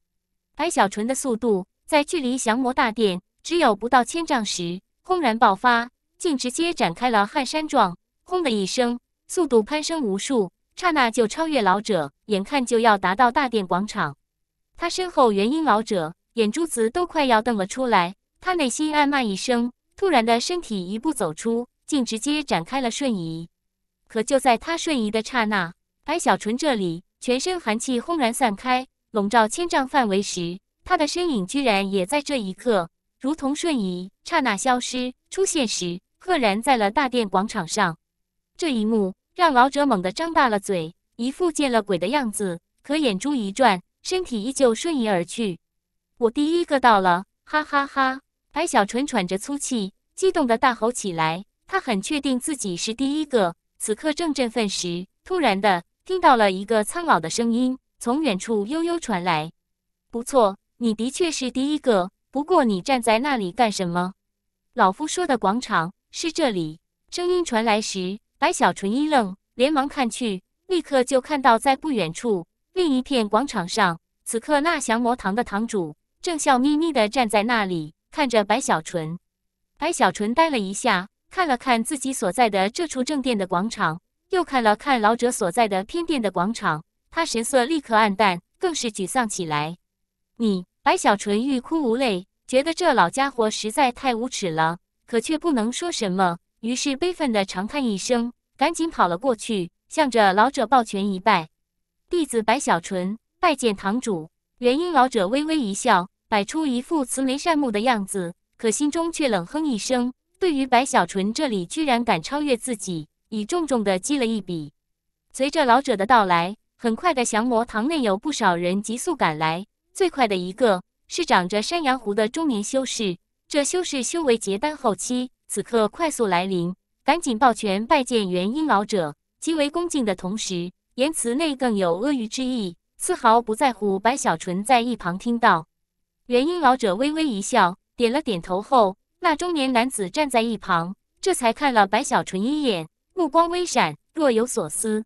白小纯的速度在距离降魔大殿只有不到千丈时，轰然爆发，竟直接展开了撼山状，轰的一声，速度攀升无数，刹那就超越老者，眼看就要达到大殿广场。他身后元婴老者眼珠子都快要瞪了出来，他内心暗骂一声，突然的身体一步走出。竟直接展开了瞬移，可就在他瞬移的刹那，白小纯这里全身寒气轰然散开，笼罩千丈范围时，他的身影居然也在这一刻如同瞬移，刹那消失。出现时，赫然在了大殿广场上。这一幕让老者猛地张大了嘴，一副见了鬼的样子。可眼珠一转，身体依旧瞬移而去。我第一个到了，哈哈哈！白小纯喘着粗气，激动的大吼起来。他很确定自己是第一个，此刻正振奋时，突然的听到了一个苍老的声音从远处悠悠传来：“不错，你的确是第一个。不过你站在那里干什么？”老夫说的广场是这里。声音传来时，白小纯一愣，连忙看去，立刻就看到在不远处另一片广场上，此刻那降魔堂的堂主正笑眯眯的站在那里看着白小纯。白小纯呆了一下。看了看自己所在的这处正殿的广场，又看了看老者所在的偏殿的广场，他神色立刻暗淡，更是沮丧起来。你白小纯欲哭无泪，觉得这老家伙实在太无耻了，可却不能说什么，于是悲愤的长叹一声，赶紧跑了过去，向着老者抱拳一拜：“弟子白小纯拜见堂主。”元婴老者微微一笑，摆出一副慈眉善目的样子，可心中却冷哼一声。对于白小纯，这里居然敢超越自己，已重重的记了一笔。随着老者的到来，很快的降魔堂内有不少人急速赶来，最快的一个是长着山羊胡的中年修士。这修士修为结丹后期，此刻快速来临，赶紧抱拳拜见元婴老者，极为恭敬的同时，言辞内更有阿谀之意，丝毫不在乎白小纯在一旁听到。元婴老者微微一笑，点了点头后。那中年男子站在一旁，这才看了白小纯一眼，目光微闪，若有所思。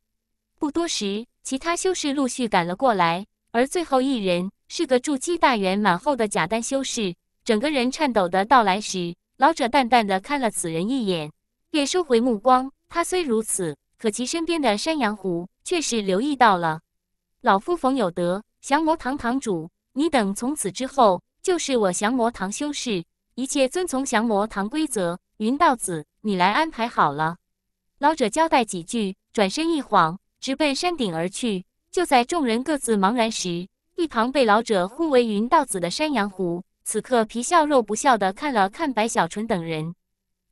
不多时，其他修士陆续赶了过来，而最后一人是个筑基大圆满后的假丹修士，整个人颤抖的到来时，老者淡淡的看了此人一眼，便收回目光。他虽如此，可其身边的山羊胡却是留意到了。老夫冯有德，降魔堂堂主，你等从此之后就是我降魔堂修士。一切遵从降魔堂规则，云道子，你来安排好了。老者交代几句，转身一晃，直奔山顶而去。就在众人各自茫然时，一旁被老者呼为云道子的山羊胡，此刻皮笑肉不笑的看了看白小纯等人。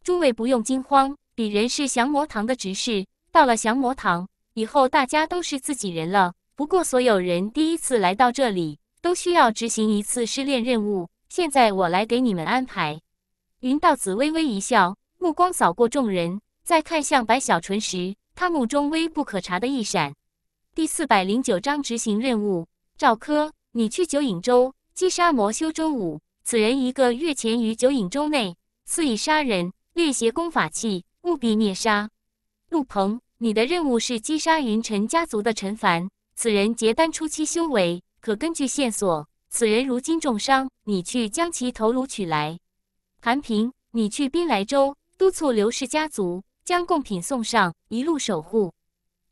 诸位不用惊慌，鄙人是降魔堂的执事。到了降魔堂以后，大家都是自己人了。不过所有人第一次来到这里，都需要执行一次试炼任务。现在我来给你们安排。云道子微微一笑，目光扫过众人，在看向白小纯时，他目中微不可察的一闪。第四百零九章执行任务。赵柯，你去九影州击杀魔修周五，此人一个月前于九影州内肆意杀人，掠劫功法器，务必灭杀。陆鹏，你的任务是击杀云尘家族的陈凡，此人结丹初期修为，可根据线索。此人如今重伤，你去将其头颅取来。韩平，你去兵莱州，督促刘氏家族将贡品送上，一路守护。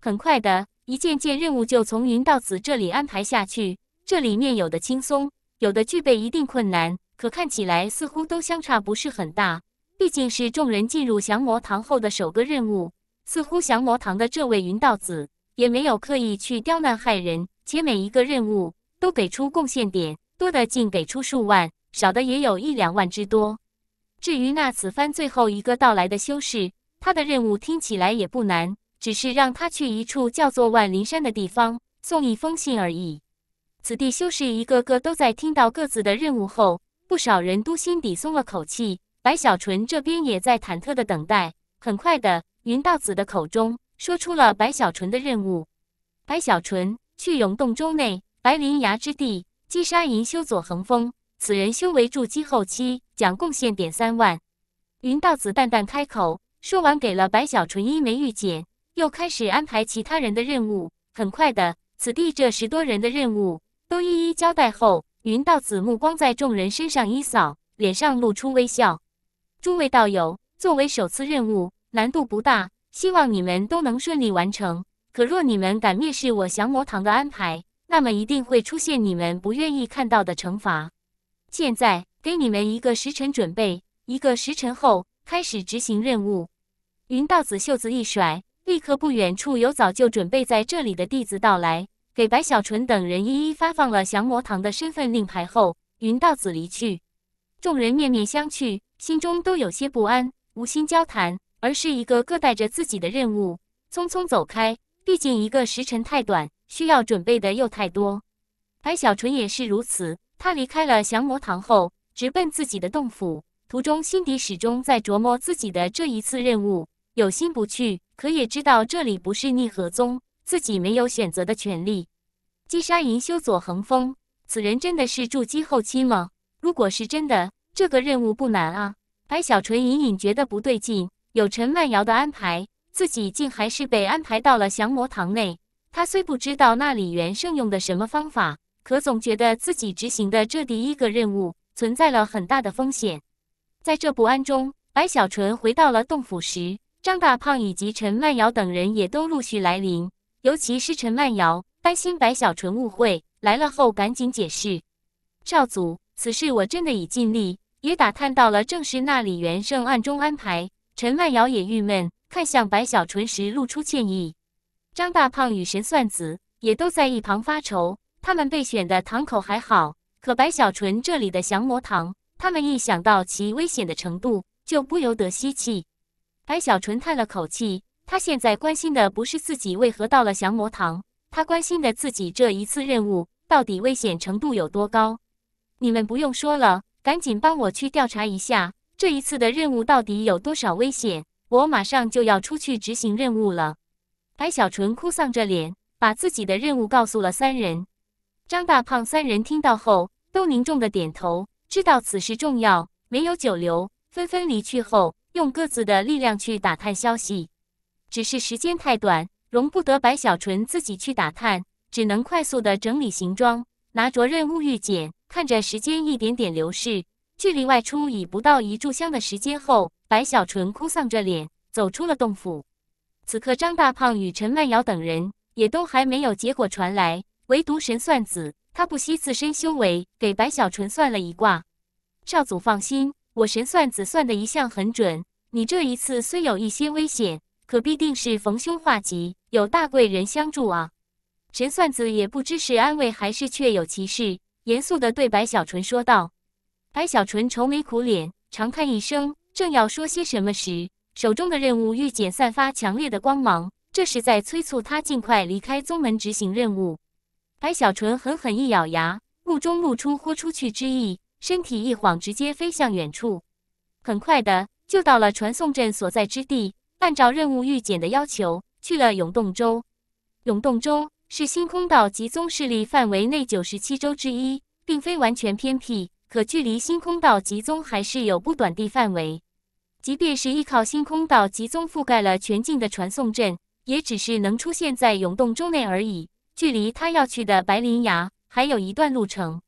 很快的一件件任务就从云道子这里安排下去。这里面有的轻松，有的具备一定困难，可看起来似乎都相差不是很大。毕竟是众人进入降魔堂后的首个任务，似乎降魔堂的这位云道子也没有刻意去刁难害人，且每一个任务。都给出贡献点，多的竟给出数万，少的也有一两万之多。至于那此番最后一个到来的修士，他的任务听起来也不难，只是让他去一处叫做万灵山的地方送一封信而已。此地修士一个个都在听到各自的任务后，不少人都心底松了口气。白小纯这边也在忐忑的等待。很快的，云道子的口中说出了白小纯的任务：白小纯去永洞中内。白灵崖之地击杀银修左恒峰，此人修为筑基后期，奖贡献点三万。云道子淡淡开口，说完给了白小纯一枚玉简，又开始安排其他人的任务。很快的，此地这十多人的任务都一一交代后，云道子目光在众人身上一扫，脸上露出微笑。诸位道友，作为首次任务，难度不大，希望你们都能顺利完成。可若你们敢蔑视我降魔堂的安排，那么一定会出现你们不愿意看到的惩罚。现在给你们一个时辰准备，一个时辰后开始执行任务。云道子袖子一甩，立刻不远处有早就准备在这里的弟子到来，给白小纯等人一一发放了降魔堂的身份令牌后，云道子离去。众人面面相觑，心中都有些不安，无心交谈，而是一个个带着自己的任务匆匆走开。毕竟一个时辰太短。需要准备的又太多，白小纯也是如此。他离开了降魔堂后，直奔自己的洞府。途中，心底始终在琢磨自己的这一次任务，有心不去，可也知道这里不是逆河宗，自己没有选择的权利。击杀银修左恒峰，此人真的是筑基后期吗？如果是真的，这个任务不难啊。白小纯隐隐觉得不对劲。有陈万瑶的安排，自己竟还是被安排到了降魔堂内。他虽不知道那李元盛用的什么方法，可总觉得自己执行的这第一个任务存在了很大的风险。在这不安中，白小纯回到了洞府时，张大胖以及陈曼瑶等人也都陆续来临。尤其是陈曼瑶担心白小纯误会，来了后赶紧解释：“少祖，此事我真的已尽力，也打探到了，正是那李元盛暗中安排。”陈曼瑶也郁闷，看向白小纯时露出歉意。张大胖与神算子也都在一旁发愁。他们被选的堂口还好，可白小纯这里的降魔堂，他们一想到其危险的程度，就不由得吸气。白小纯叹了口气，他现在关心的不是自己为何到了降魔堂，他关心的自己这一次任务到底危险程度有多高。你们不用说了，赶紧帮我去调查一下这一次的任务到底有多少危险。我马上就要出去执行任务了。白小纯哭丧着脸，把自己的任务告诉了三人。张大胖三人听到后，都凝重的点头，知道此事重要，没有久留，纷纷离去后，用各自的力量去打探消息。只是时间太短，容不得白小纯自己去打探，只能快速的整理行装，拿着任务玉简，看着时间一点点流逝，距离外出已不到一炷香的时间后，白小纯哭丧着脸走出了洞府。此刻，张大胖与陈曼瑶等人也都还没有结果传来，唯独神算子，他不惜自身修为给白小纯算了一卦。少祖放心，我神算子算的一向很准，你这一次虽有一些危险，可必定是逢凶化吉，有大贵人相助啊！神算子也不知是安慰还是确有其事，严肃地对白小纯说道。白小纯愁眉苦脸，长叹一声，正要说些什么时。手中的任务预简散发强烈的光芒，这是在催促他尽快离开宗门执行任务。白小纯狠狠一咬牙，目中露出豁出去之意，身体一晃，直接飞向远处。很快的，就到了传送阵所在之地。按照任务预检的要求，去了永动州。永动州是星空岛极宗势力范围内九十七州之一，并非完全偏僻，可距离星空岛极宗还是有不短地范围。即便是依靠星空道极宗覆盖了全境的传送阵，也只是能出现在永动中内而已。距离他要去的白灵崖还有一段路程。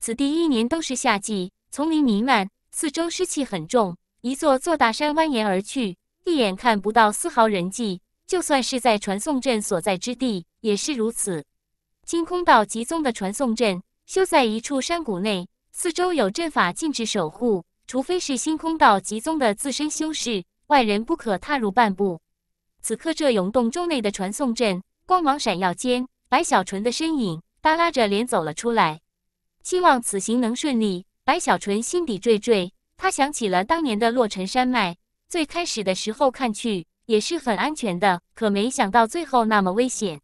此地一年都是夏季，丛林弥漫，四周湿气很重，一座座大山蜿蜒而去，一眼看不到丝毫人迹。就算是在传送阵所在之地也是如此。星空道极宗的传送阵修在一处山谷内，四周有阵法禁止守护。除非是星空道极宗的自身修士，外人不可踏入半步。此刻，这永动中内的传送阵光芒闪耀间，白小纯的身影耷拉着脸走了出来。希望此行能顺利。白小纯心底惴惴，他想起了当年的洛尘山脉，最开始的时候看去也是很安全的，可没想到最后那么危险。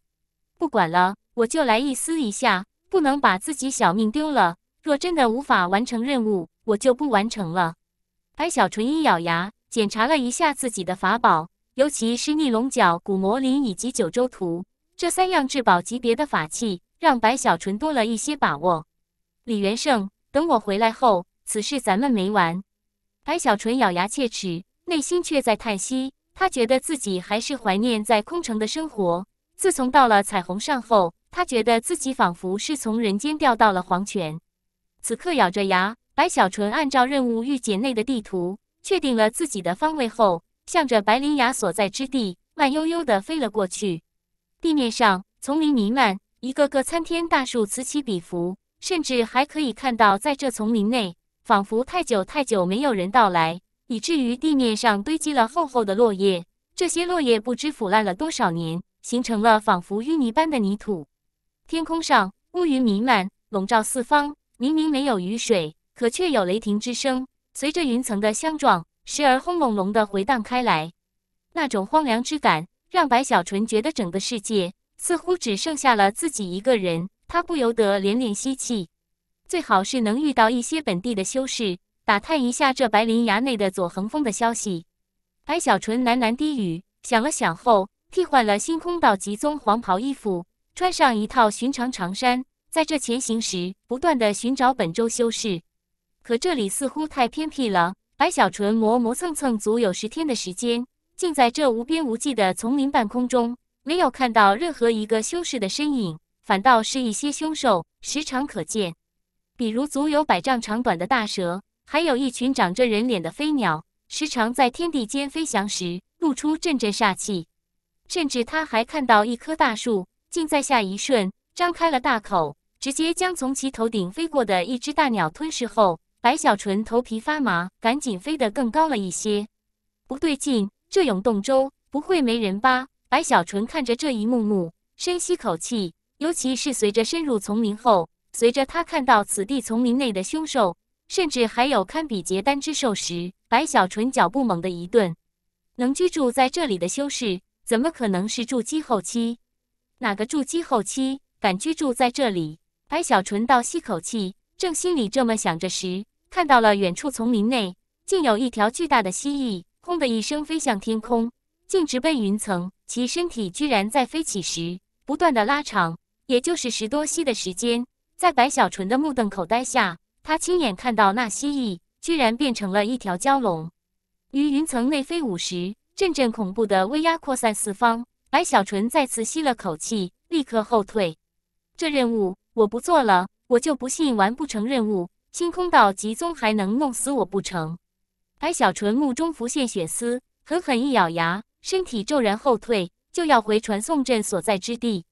不管了，我就来一思一下，不能把自己小命丢了。若真的无法完成任务，我就不完成了。白小纯一咬牙，检查了一下自己的法宝，尤其是逆龙角、古魔鳞以及九州图这三样至宝级别的法器，让白小纯多了一些把握。李元胜，等我回来后，此事咱们没完。白小纯咬牙切齿，内心却在叹息。他觉得自己还是怀念在空城的生活。自从到了彩虹上后，他觉得自己仿佛是从人间掉到了黄泉。此刻咬着牙。白小纯按照任务预姐内的地图，确定了自己的方位后，向着白灵雅所在之地慢悠悠地飞了过去。地面上丛林弥漫，一个个参天大树此起彼伏，甚至还可以看到，在这丛林内，仿佛太久太久没有人到来，以至于地面上堆积了厚厚的落叶。这些落叶不知腐烂了多少年，形成了仿佛淤泥般的泥土。天空上乌云弥漫，笼罩四方，明明没有雨水。可却有雷霆之声，随着云层的相撞，时而轰隆隆的回荡开来。那种荒凉之感，让白小纯觉得整个世界似乎只剩下了自己一个人。他不由得连连吸气，最好是能遇到一些本地的修士，打探一下这白林崖内的左恒峰的消息。白小纯喃喃低语，想了想后，替换了星空道极宗黄袍衣服，穿上一套寻常长衫，在这前行时，不断的寻找本周修士。可这里似乎太偏僻了，白小纯磨磨蹭蹭足有十天的时间，竟在这无边无际的丛林半空中没有看到任何一个修士的身影，反倒是一些凶兽时常可见，比如足有百丈长短的大蛇，还有一群长着人脸的飞鸟，时常在天地间飞翔时露出阵阵煞气，甚至他还看到一棵大树竟在下一瞬张开了大口，直接将从其头顶飞过的一只大鸟吞噬后。白小纯头皮发麻，赶紧飞得更高了一些。不对劲，这永洞州不会没人吧？白小纯看着这一幕幕，深吸口气。尤其是随着深入丛林后，随着他看到此地丛林内的凶兽，甚至还有堪比结丹之兽时，白小纯脚步猛地一顿。能居住在这里的修士，怎么可能是筑基后期？哪个筑基后期敢居住在这里？白小纯倒吸口气，正心里这么想着时。看到了远处丛林内，竟有一条巨大的蜥蜴，轰的一声飞向天空，径直奔云层。其身体居然在飞起时不断的拉长，也就是十多息的时间，在白小纯的目瞪口呆下，他亲眼看到那蜥蜴居然变成了一条蛟龙，于云层内飞舞时，阵阵恐怖的威压扩散四方。白小纯再次吸了口气，立刻后退。这任务我不做了，我就不信完不成任务。星空道集宗还能弄死我不成？白小纯目中浮现血丝，狠狠一咬牙，身体骤然后退，就要回传送阵所在之地。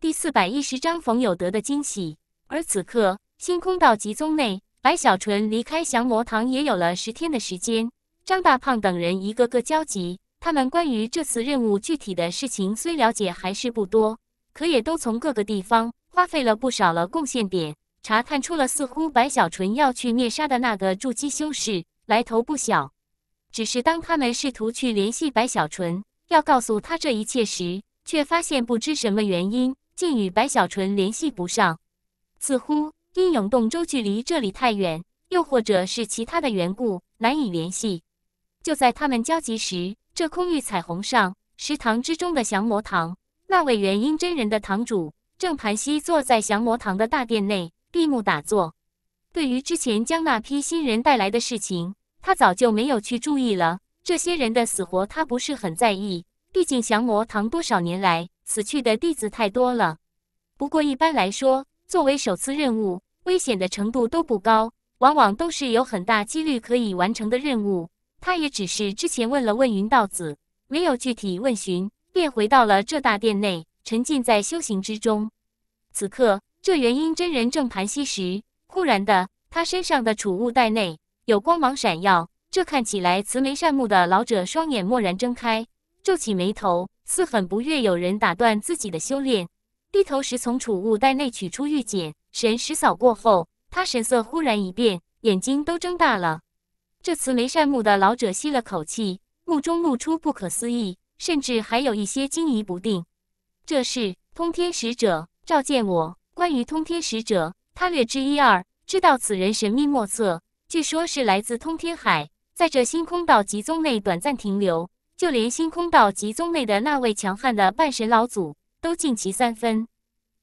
第四百一十章冯有德的惊喜。而此刻，星空道集宗内，白小纯离开降魔堂也有了十天的时间。张大胖等人一个个焦急，他们关于这次任务具体的事情虽了解还是不多，可也都从各个地方花费了不少了贡献点。查看出了，似乎白小纯要去灭杀的那个筑基修士来头不小。只是当他们试图去联系白小纯，要告诉他这一切时，却发现不知什么原因，竟与白小纯联系不上。似乎因永洞州距离这里太远，又或者是其他的缘故，难以联系。就在他们焦急时，这空域彩虹上，石堂之中的降魔堂那位元婴真人的堂主，正盘膝坐在降魔堂的大殿内。闭目打坐。对于之前将那批新人带来的事情，他早就没有去注意了。这些人的死活他不是很在意，毕竟降魔堂多少年来死去的弟子太多了。不过一般来说，作为首次任务，危险的程度都不高，往往都是有很大几率可以完成的任务。他也只是之前问了问云道子，没有具体问询，便回到了这大殿内，沉浸在修行之中。此刻。这元婴真人正盘膝时，忽然的，他身上的储物袋内有光芒闪耀。这看起来慈眉善目的老者双眼蓦然睁开，皱起眉头，似很不悦有人打断自己的修炼。低头时，从储物袋内取出玉简，神识扫过后，他神色忽然一变，眼睛都睁大了。这慈眉善目的老者吸了口气，目中露出不可思议，甚至还有一些惊疑不定。这是通天使者召见我。关于通天使者，他略知一二，知道此人神秘莫测，据说是来自通天海，在这星空道极宗内短暂停留。就连星空道极宗内的那位强悍的半神老祖，都敬其三分。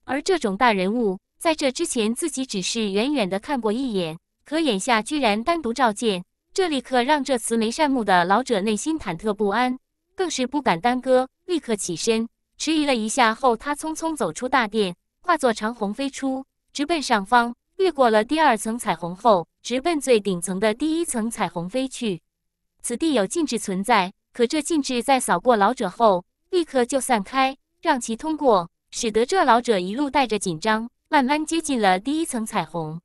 而这种大人物，在这之前自己只是远远的看过一眼，可眼下居然单独召见，这立刻让这慈眉善目的老者内心忐忑不安，更是不敢耽搁，立刻起身。迟疑了一下后，他匆匆走出大殿。化作长虹飞出，直奔上方，越过了第二层彩虹后，直奔最顶层的第一层彩虹飞去。此地有禁制存在，可这禁制在扫过老者后，立刻就散开，让其通过，使得这老者一路带着紧张，慢慢接近了第一层彩虹。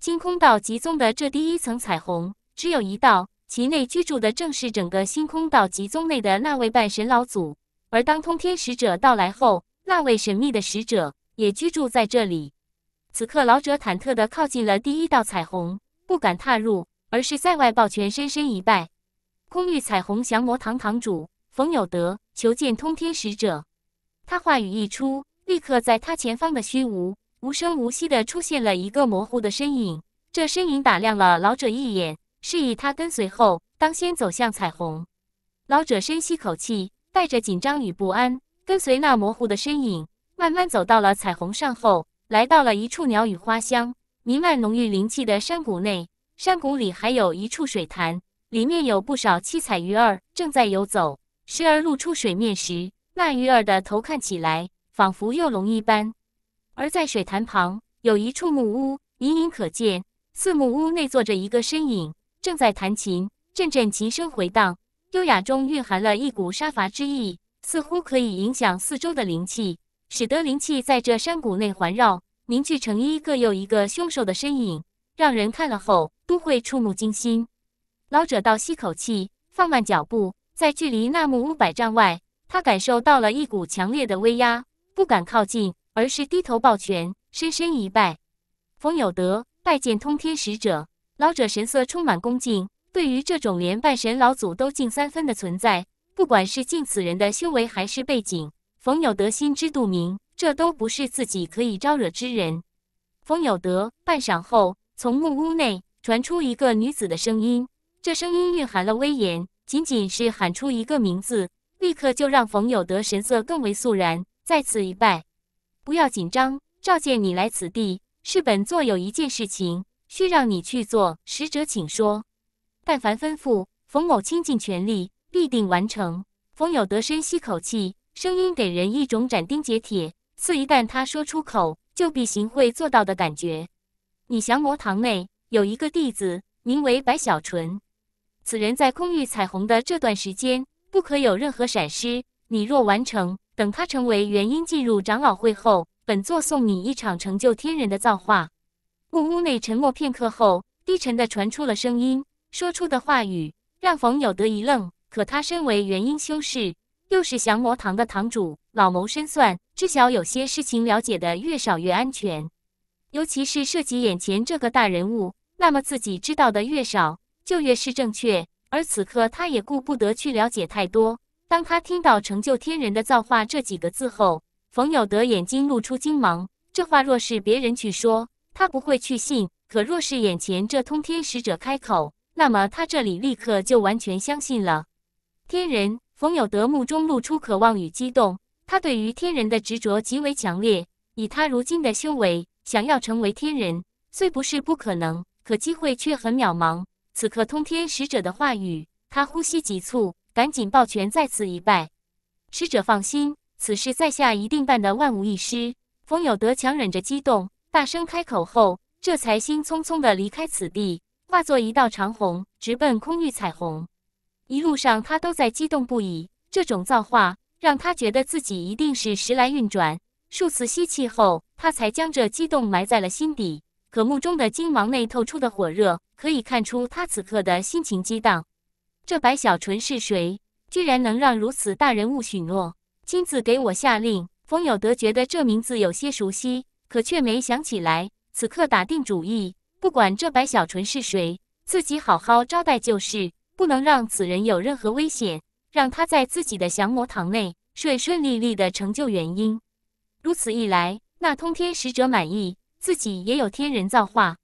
星空道极宗的这第一层彩虹只有一道，其内居住的正是整个星空道极宗内的那位半神老祖。而当通天使者到来后，那位神秘的使者。也居住在这里。此刻，老者忐忑地靠近了第一道彩虹，不敢踏入，而是在外抱拳深深一拜。空域彩虹降魔堂堂主冯有德求见通天使者。他话语一出，立刻在他前方的虚无无声无息地出现了一个模糊的身影。这身影打量了老者一眼，示意他跟随后，当先走向彩虹。老者深吸口气，带着紧张与不安，跟随那模糊的身影。慢慢走到了彩虹上，后来到了一处鸟语花香、弥漫浓郁灵气的山谷内。山谷里还有一处水潭，里面有不少七彩鱼儿正在游走，时而露出水面时，那鱼儿的头看起来仿佛幼龙一般。而在水潭旁有一处木屋，隐隐可见。四木屋内坐着一个身影，正在弹琴，阵阵琴声回荡，优雅中蕴含了一股杀伐之意，似乎可以影响四周的灵气。使得灵气在这山谷内环绕，凝聚成一个又一个凶兽的身影，让人看了后都会触目惊心。老者倒吸口气，放慢脚步，在距离那木屋百丈外，他感受到了一股强烈的威压，不敢靠近，而是低头抱拳，深深一拜。冯有德拜见通天使者，老者神色充满恭敬。对于这种连半神老祖都敬三分的存在，不管是敬此人的修为，还是背景。冯有德心知肚明，这都不是自己可以招惹之人。冯有德半晌后，从木屋内传出一个女子的声音，这声音蕴含了威严。仅仅是喊出一个名字，立刻就让冯有德神色更为肃然，再次一拜。不要紧张，召见你来此地是本座有一件事情需让你去做，使者请说。但凡吩咐，冯某倾尽全力，必定完成。冯有德深吸口气。声音给人一种斩钉截铁，似一旦他说出口就必行会做到的感觉。你降魔堂内有一个弟子，名为白小纯，此人在空域彩虹的这段时间不可有任何闪失。你若完成，等他成为元婴进入长老会后，本座送你一场成就天人的造化。木屋内沉默片刻后，低沉的传出了声音，说出的话语让冯有德一愣，可他身为元婴修士。又是降魔堂的堂主，老谋深算，知晓有些事情了解的越少越安全，尤其是涉及眼前这个大人物，那么自己知道的越少就越是正确。而此刻，他也顾不得去了解太多。当他听到“成就天人的造化”这几个字后，冯有德眼睛露出惊芒。这话若是别人去说，他不会去信；可若是眼前这通天使者开口，那么他这里立刻就完全相信了天人。冯有德目中露出渴望与激动，他对于天人的执着极为强烈。以他如今的修为，想要成为天人，虽不是不可能，可机会却很渺茫。此刻通天使者的话语，他呼吸急促，赶紧抱拳再次一拜。使者放心，此事在下一定办得万无一失。冯有德强忍着激动，大声开口后，这才心匆匆地离开此地，化作一道长虹，直奔空域彩虹。一路上，他都在激动不已。这种造化让他觉得自己一定是时来运转。数次吸气后，他才将这激动埋在了心底。可目中的金芒内透出的火热，可以看出他此刻的心情激荡。这白小纯是谁？居然能让如此大人物许诺亲自给我下令？冯有德觉得这名字有些熟悉，可却没想起来。此刻打定主意，不管这白小纯是谁，自己好好招待就是。不能让此人有任何危险，让他在自己的降魔堂内顺顺利利的成就原因。如此一来，那通天使者满意，自己也有天人造化。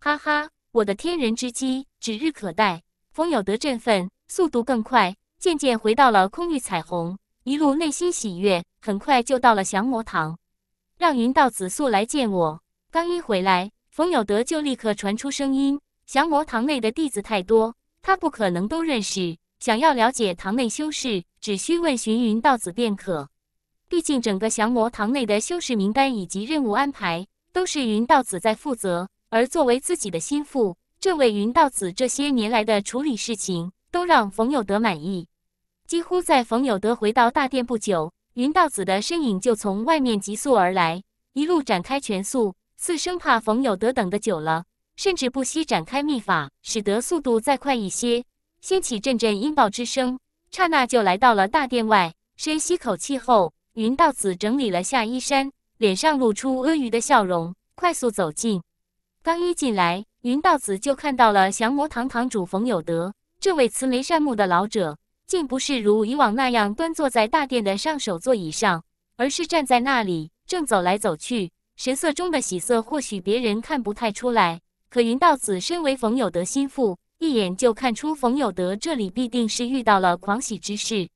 哈哈，我的天人之机指日可待。冯有德振奋，速度更快，渐渐回到了空域彩虹，一路内心喜悦，很快就到了降魔堂，让云道子速来见我。刚一回来，冯有德就立刻传出声音：降魔堂内的弟子太多。他不可能都认识，想要了解堂内修士，只需问寻云道子便可。毕竟整个降魔堂内的修士名单以及任务安排，都是云道子在负责。而作为自己的心腹，这位云道子这些年来的处理事情，都让冯有德满意。几乎在冯有德回到大殿不久，云道子的身影就从外面急速而来，一路展开全速，似生怕冯有德等的久了。甚至不惜展开秘法，使得速度再快一些，掀起阵阵音爆之声，刹那就来到了大殿外。深吸口气后，云道子整理了下衣衫，脸上露出阿谀的笑容，快速走进。刚一进来，云道子就看到了降魔堂堂主冯有德。这位慈眉善目的老者，竟不是如以往那样端坐在大殿的上首座椅上，而是站在那里，正走来走去，神色中的喜色，或许别人看不太出来。可云道子身为冯有德心腹，一眼就看出冯有德这里必定是遇到了狂喜之事。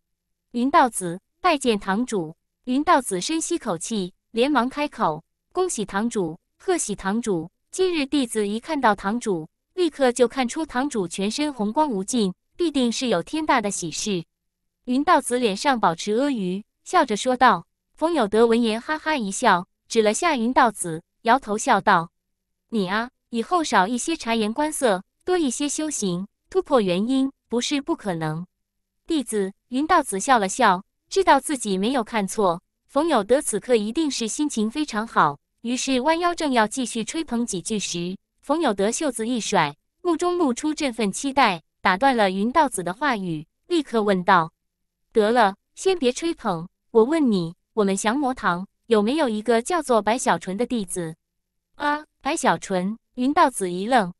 云道子拜见堂主。云道子深吸口气，连忙开口：“恭喜堂主，贺喜堂主！今日弟子一看到堂主，立刻就看出堂主全身红光无尽，必定是有天大的喜事。”云道子脸上保持阿谀，笑着说道。冯有德闻言哈哈一笑，指了下云道子，摇头笑道：“你啊。”以后少一些察言观色，多一些修行，突破元因不是不可能。弟子云道子笑了笑，知道自己没有看错，冯有德此刻一定是心情非常好。于是弯腰正要继续吹捧几句时，冯有德袖子一甩，目中露出振奋期待，打断了云道子的话语，立刻问道：“得了，先别吹捧，我问你，我们降魔堂有没有一个叫做白小纯的弟子？”啊，白小纯。云道子一愣。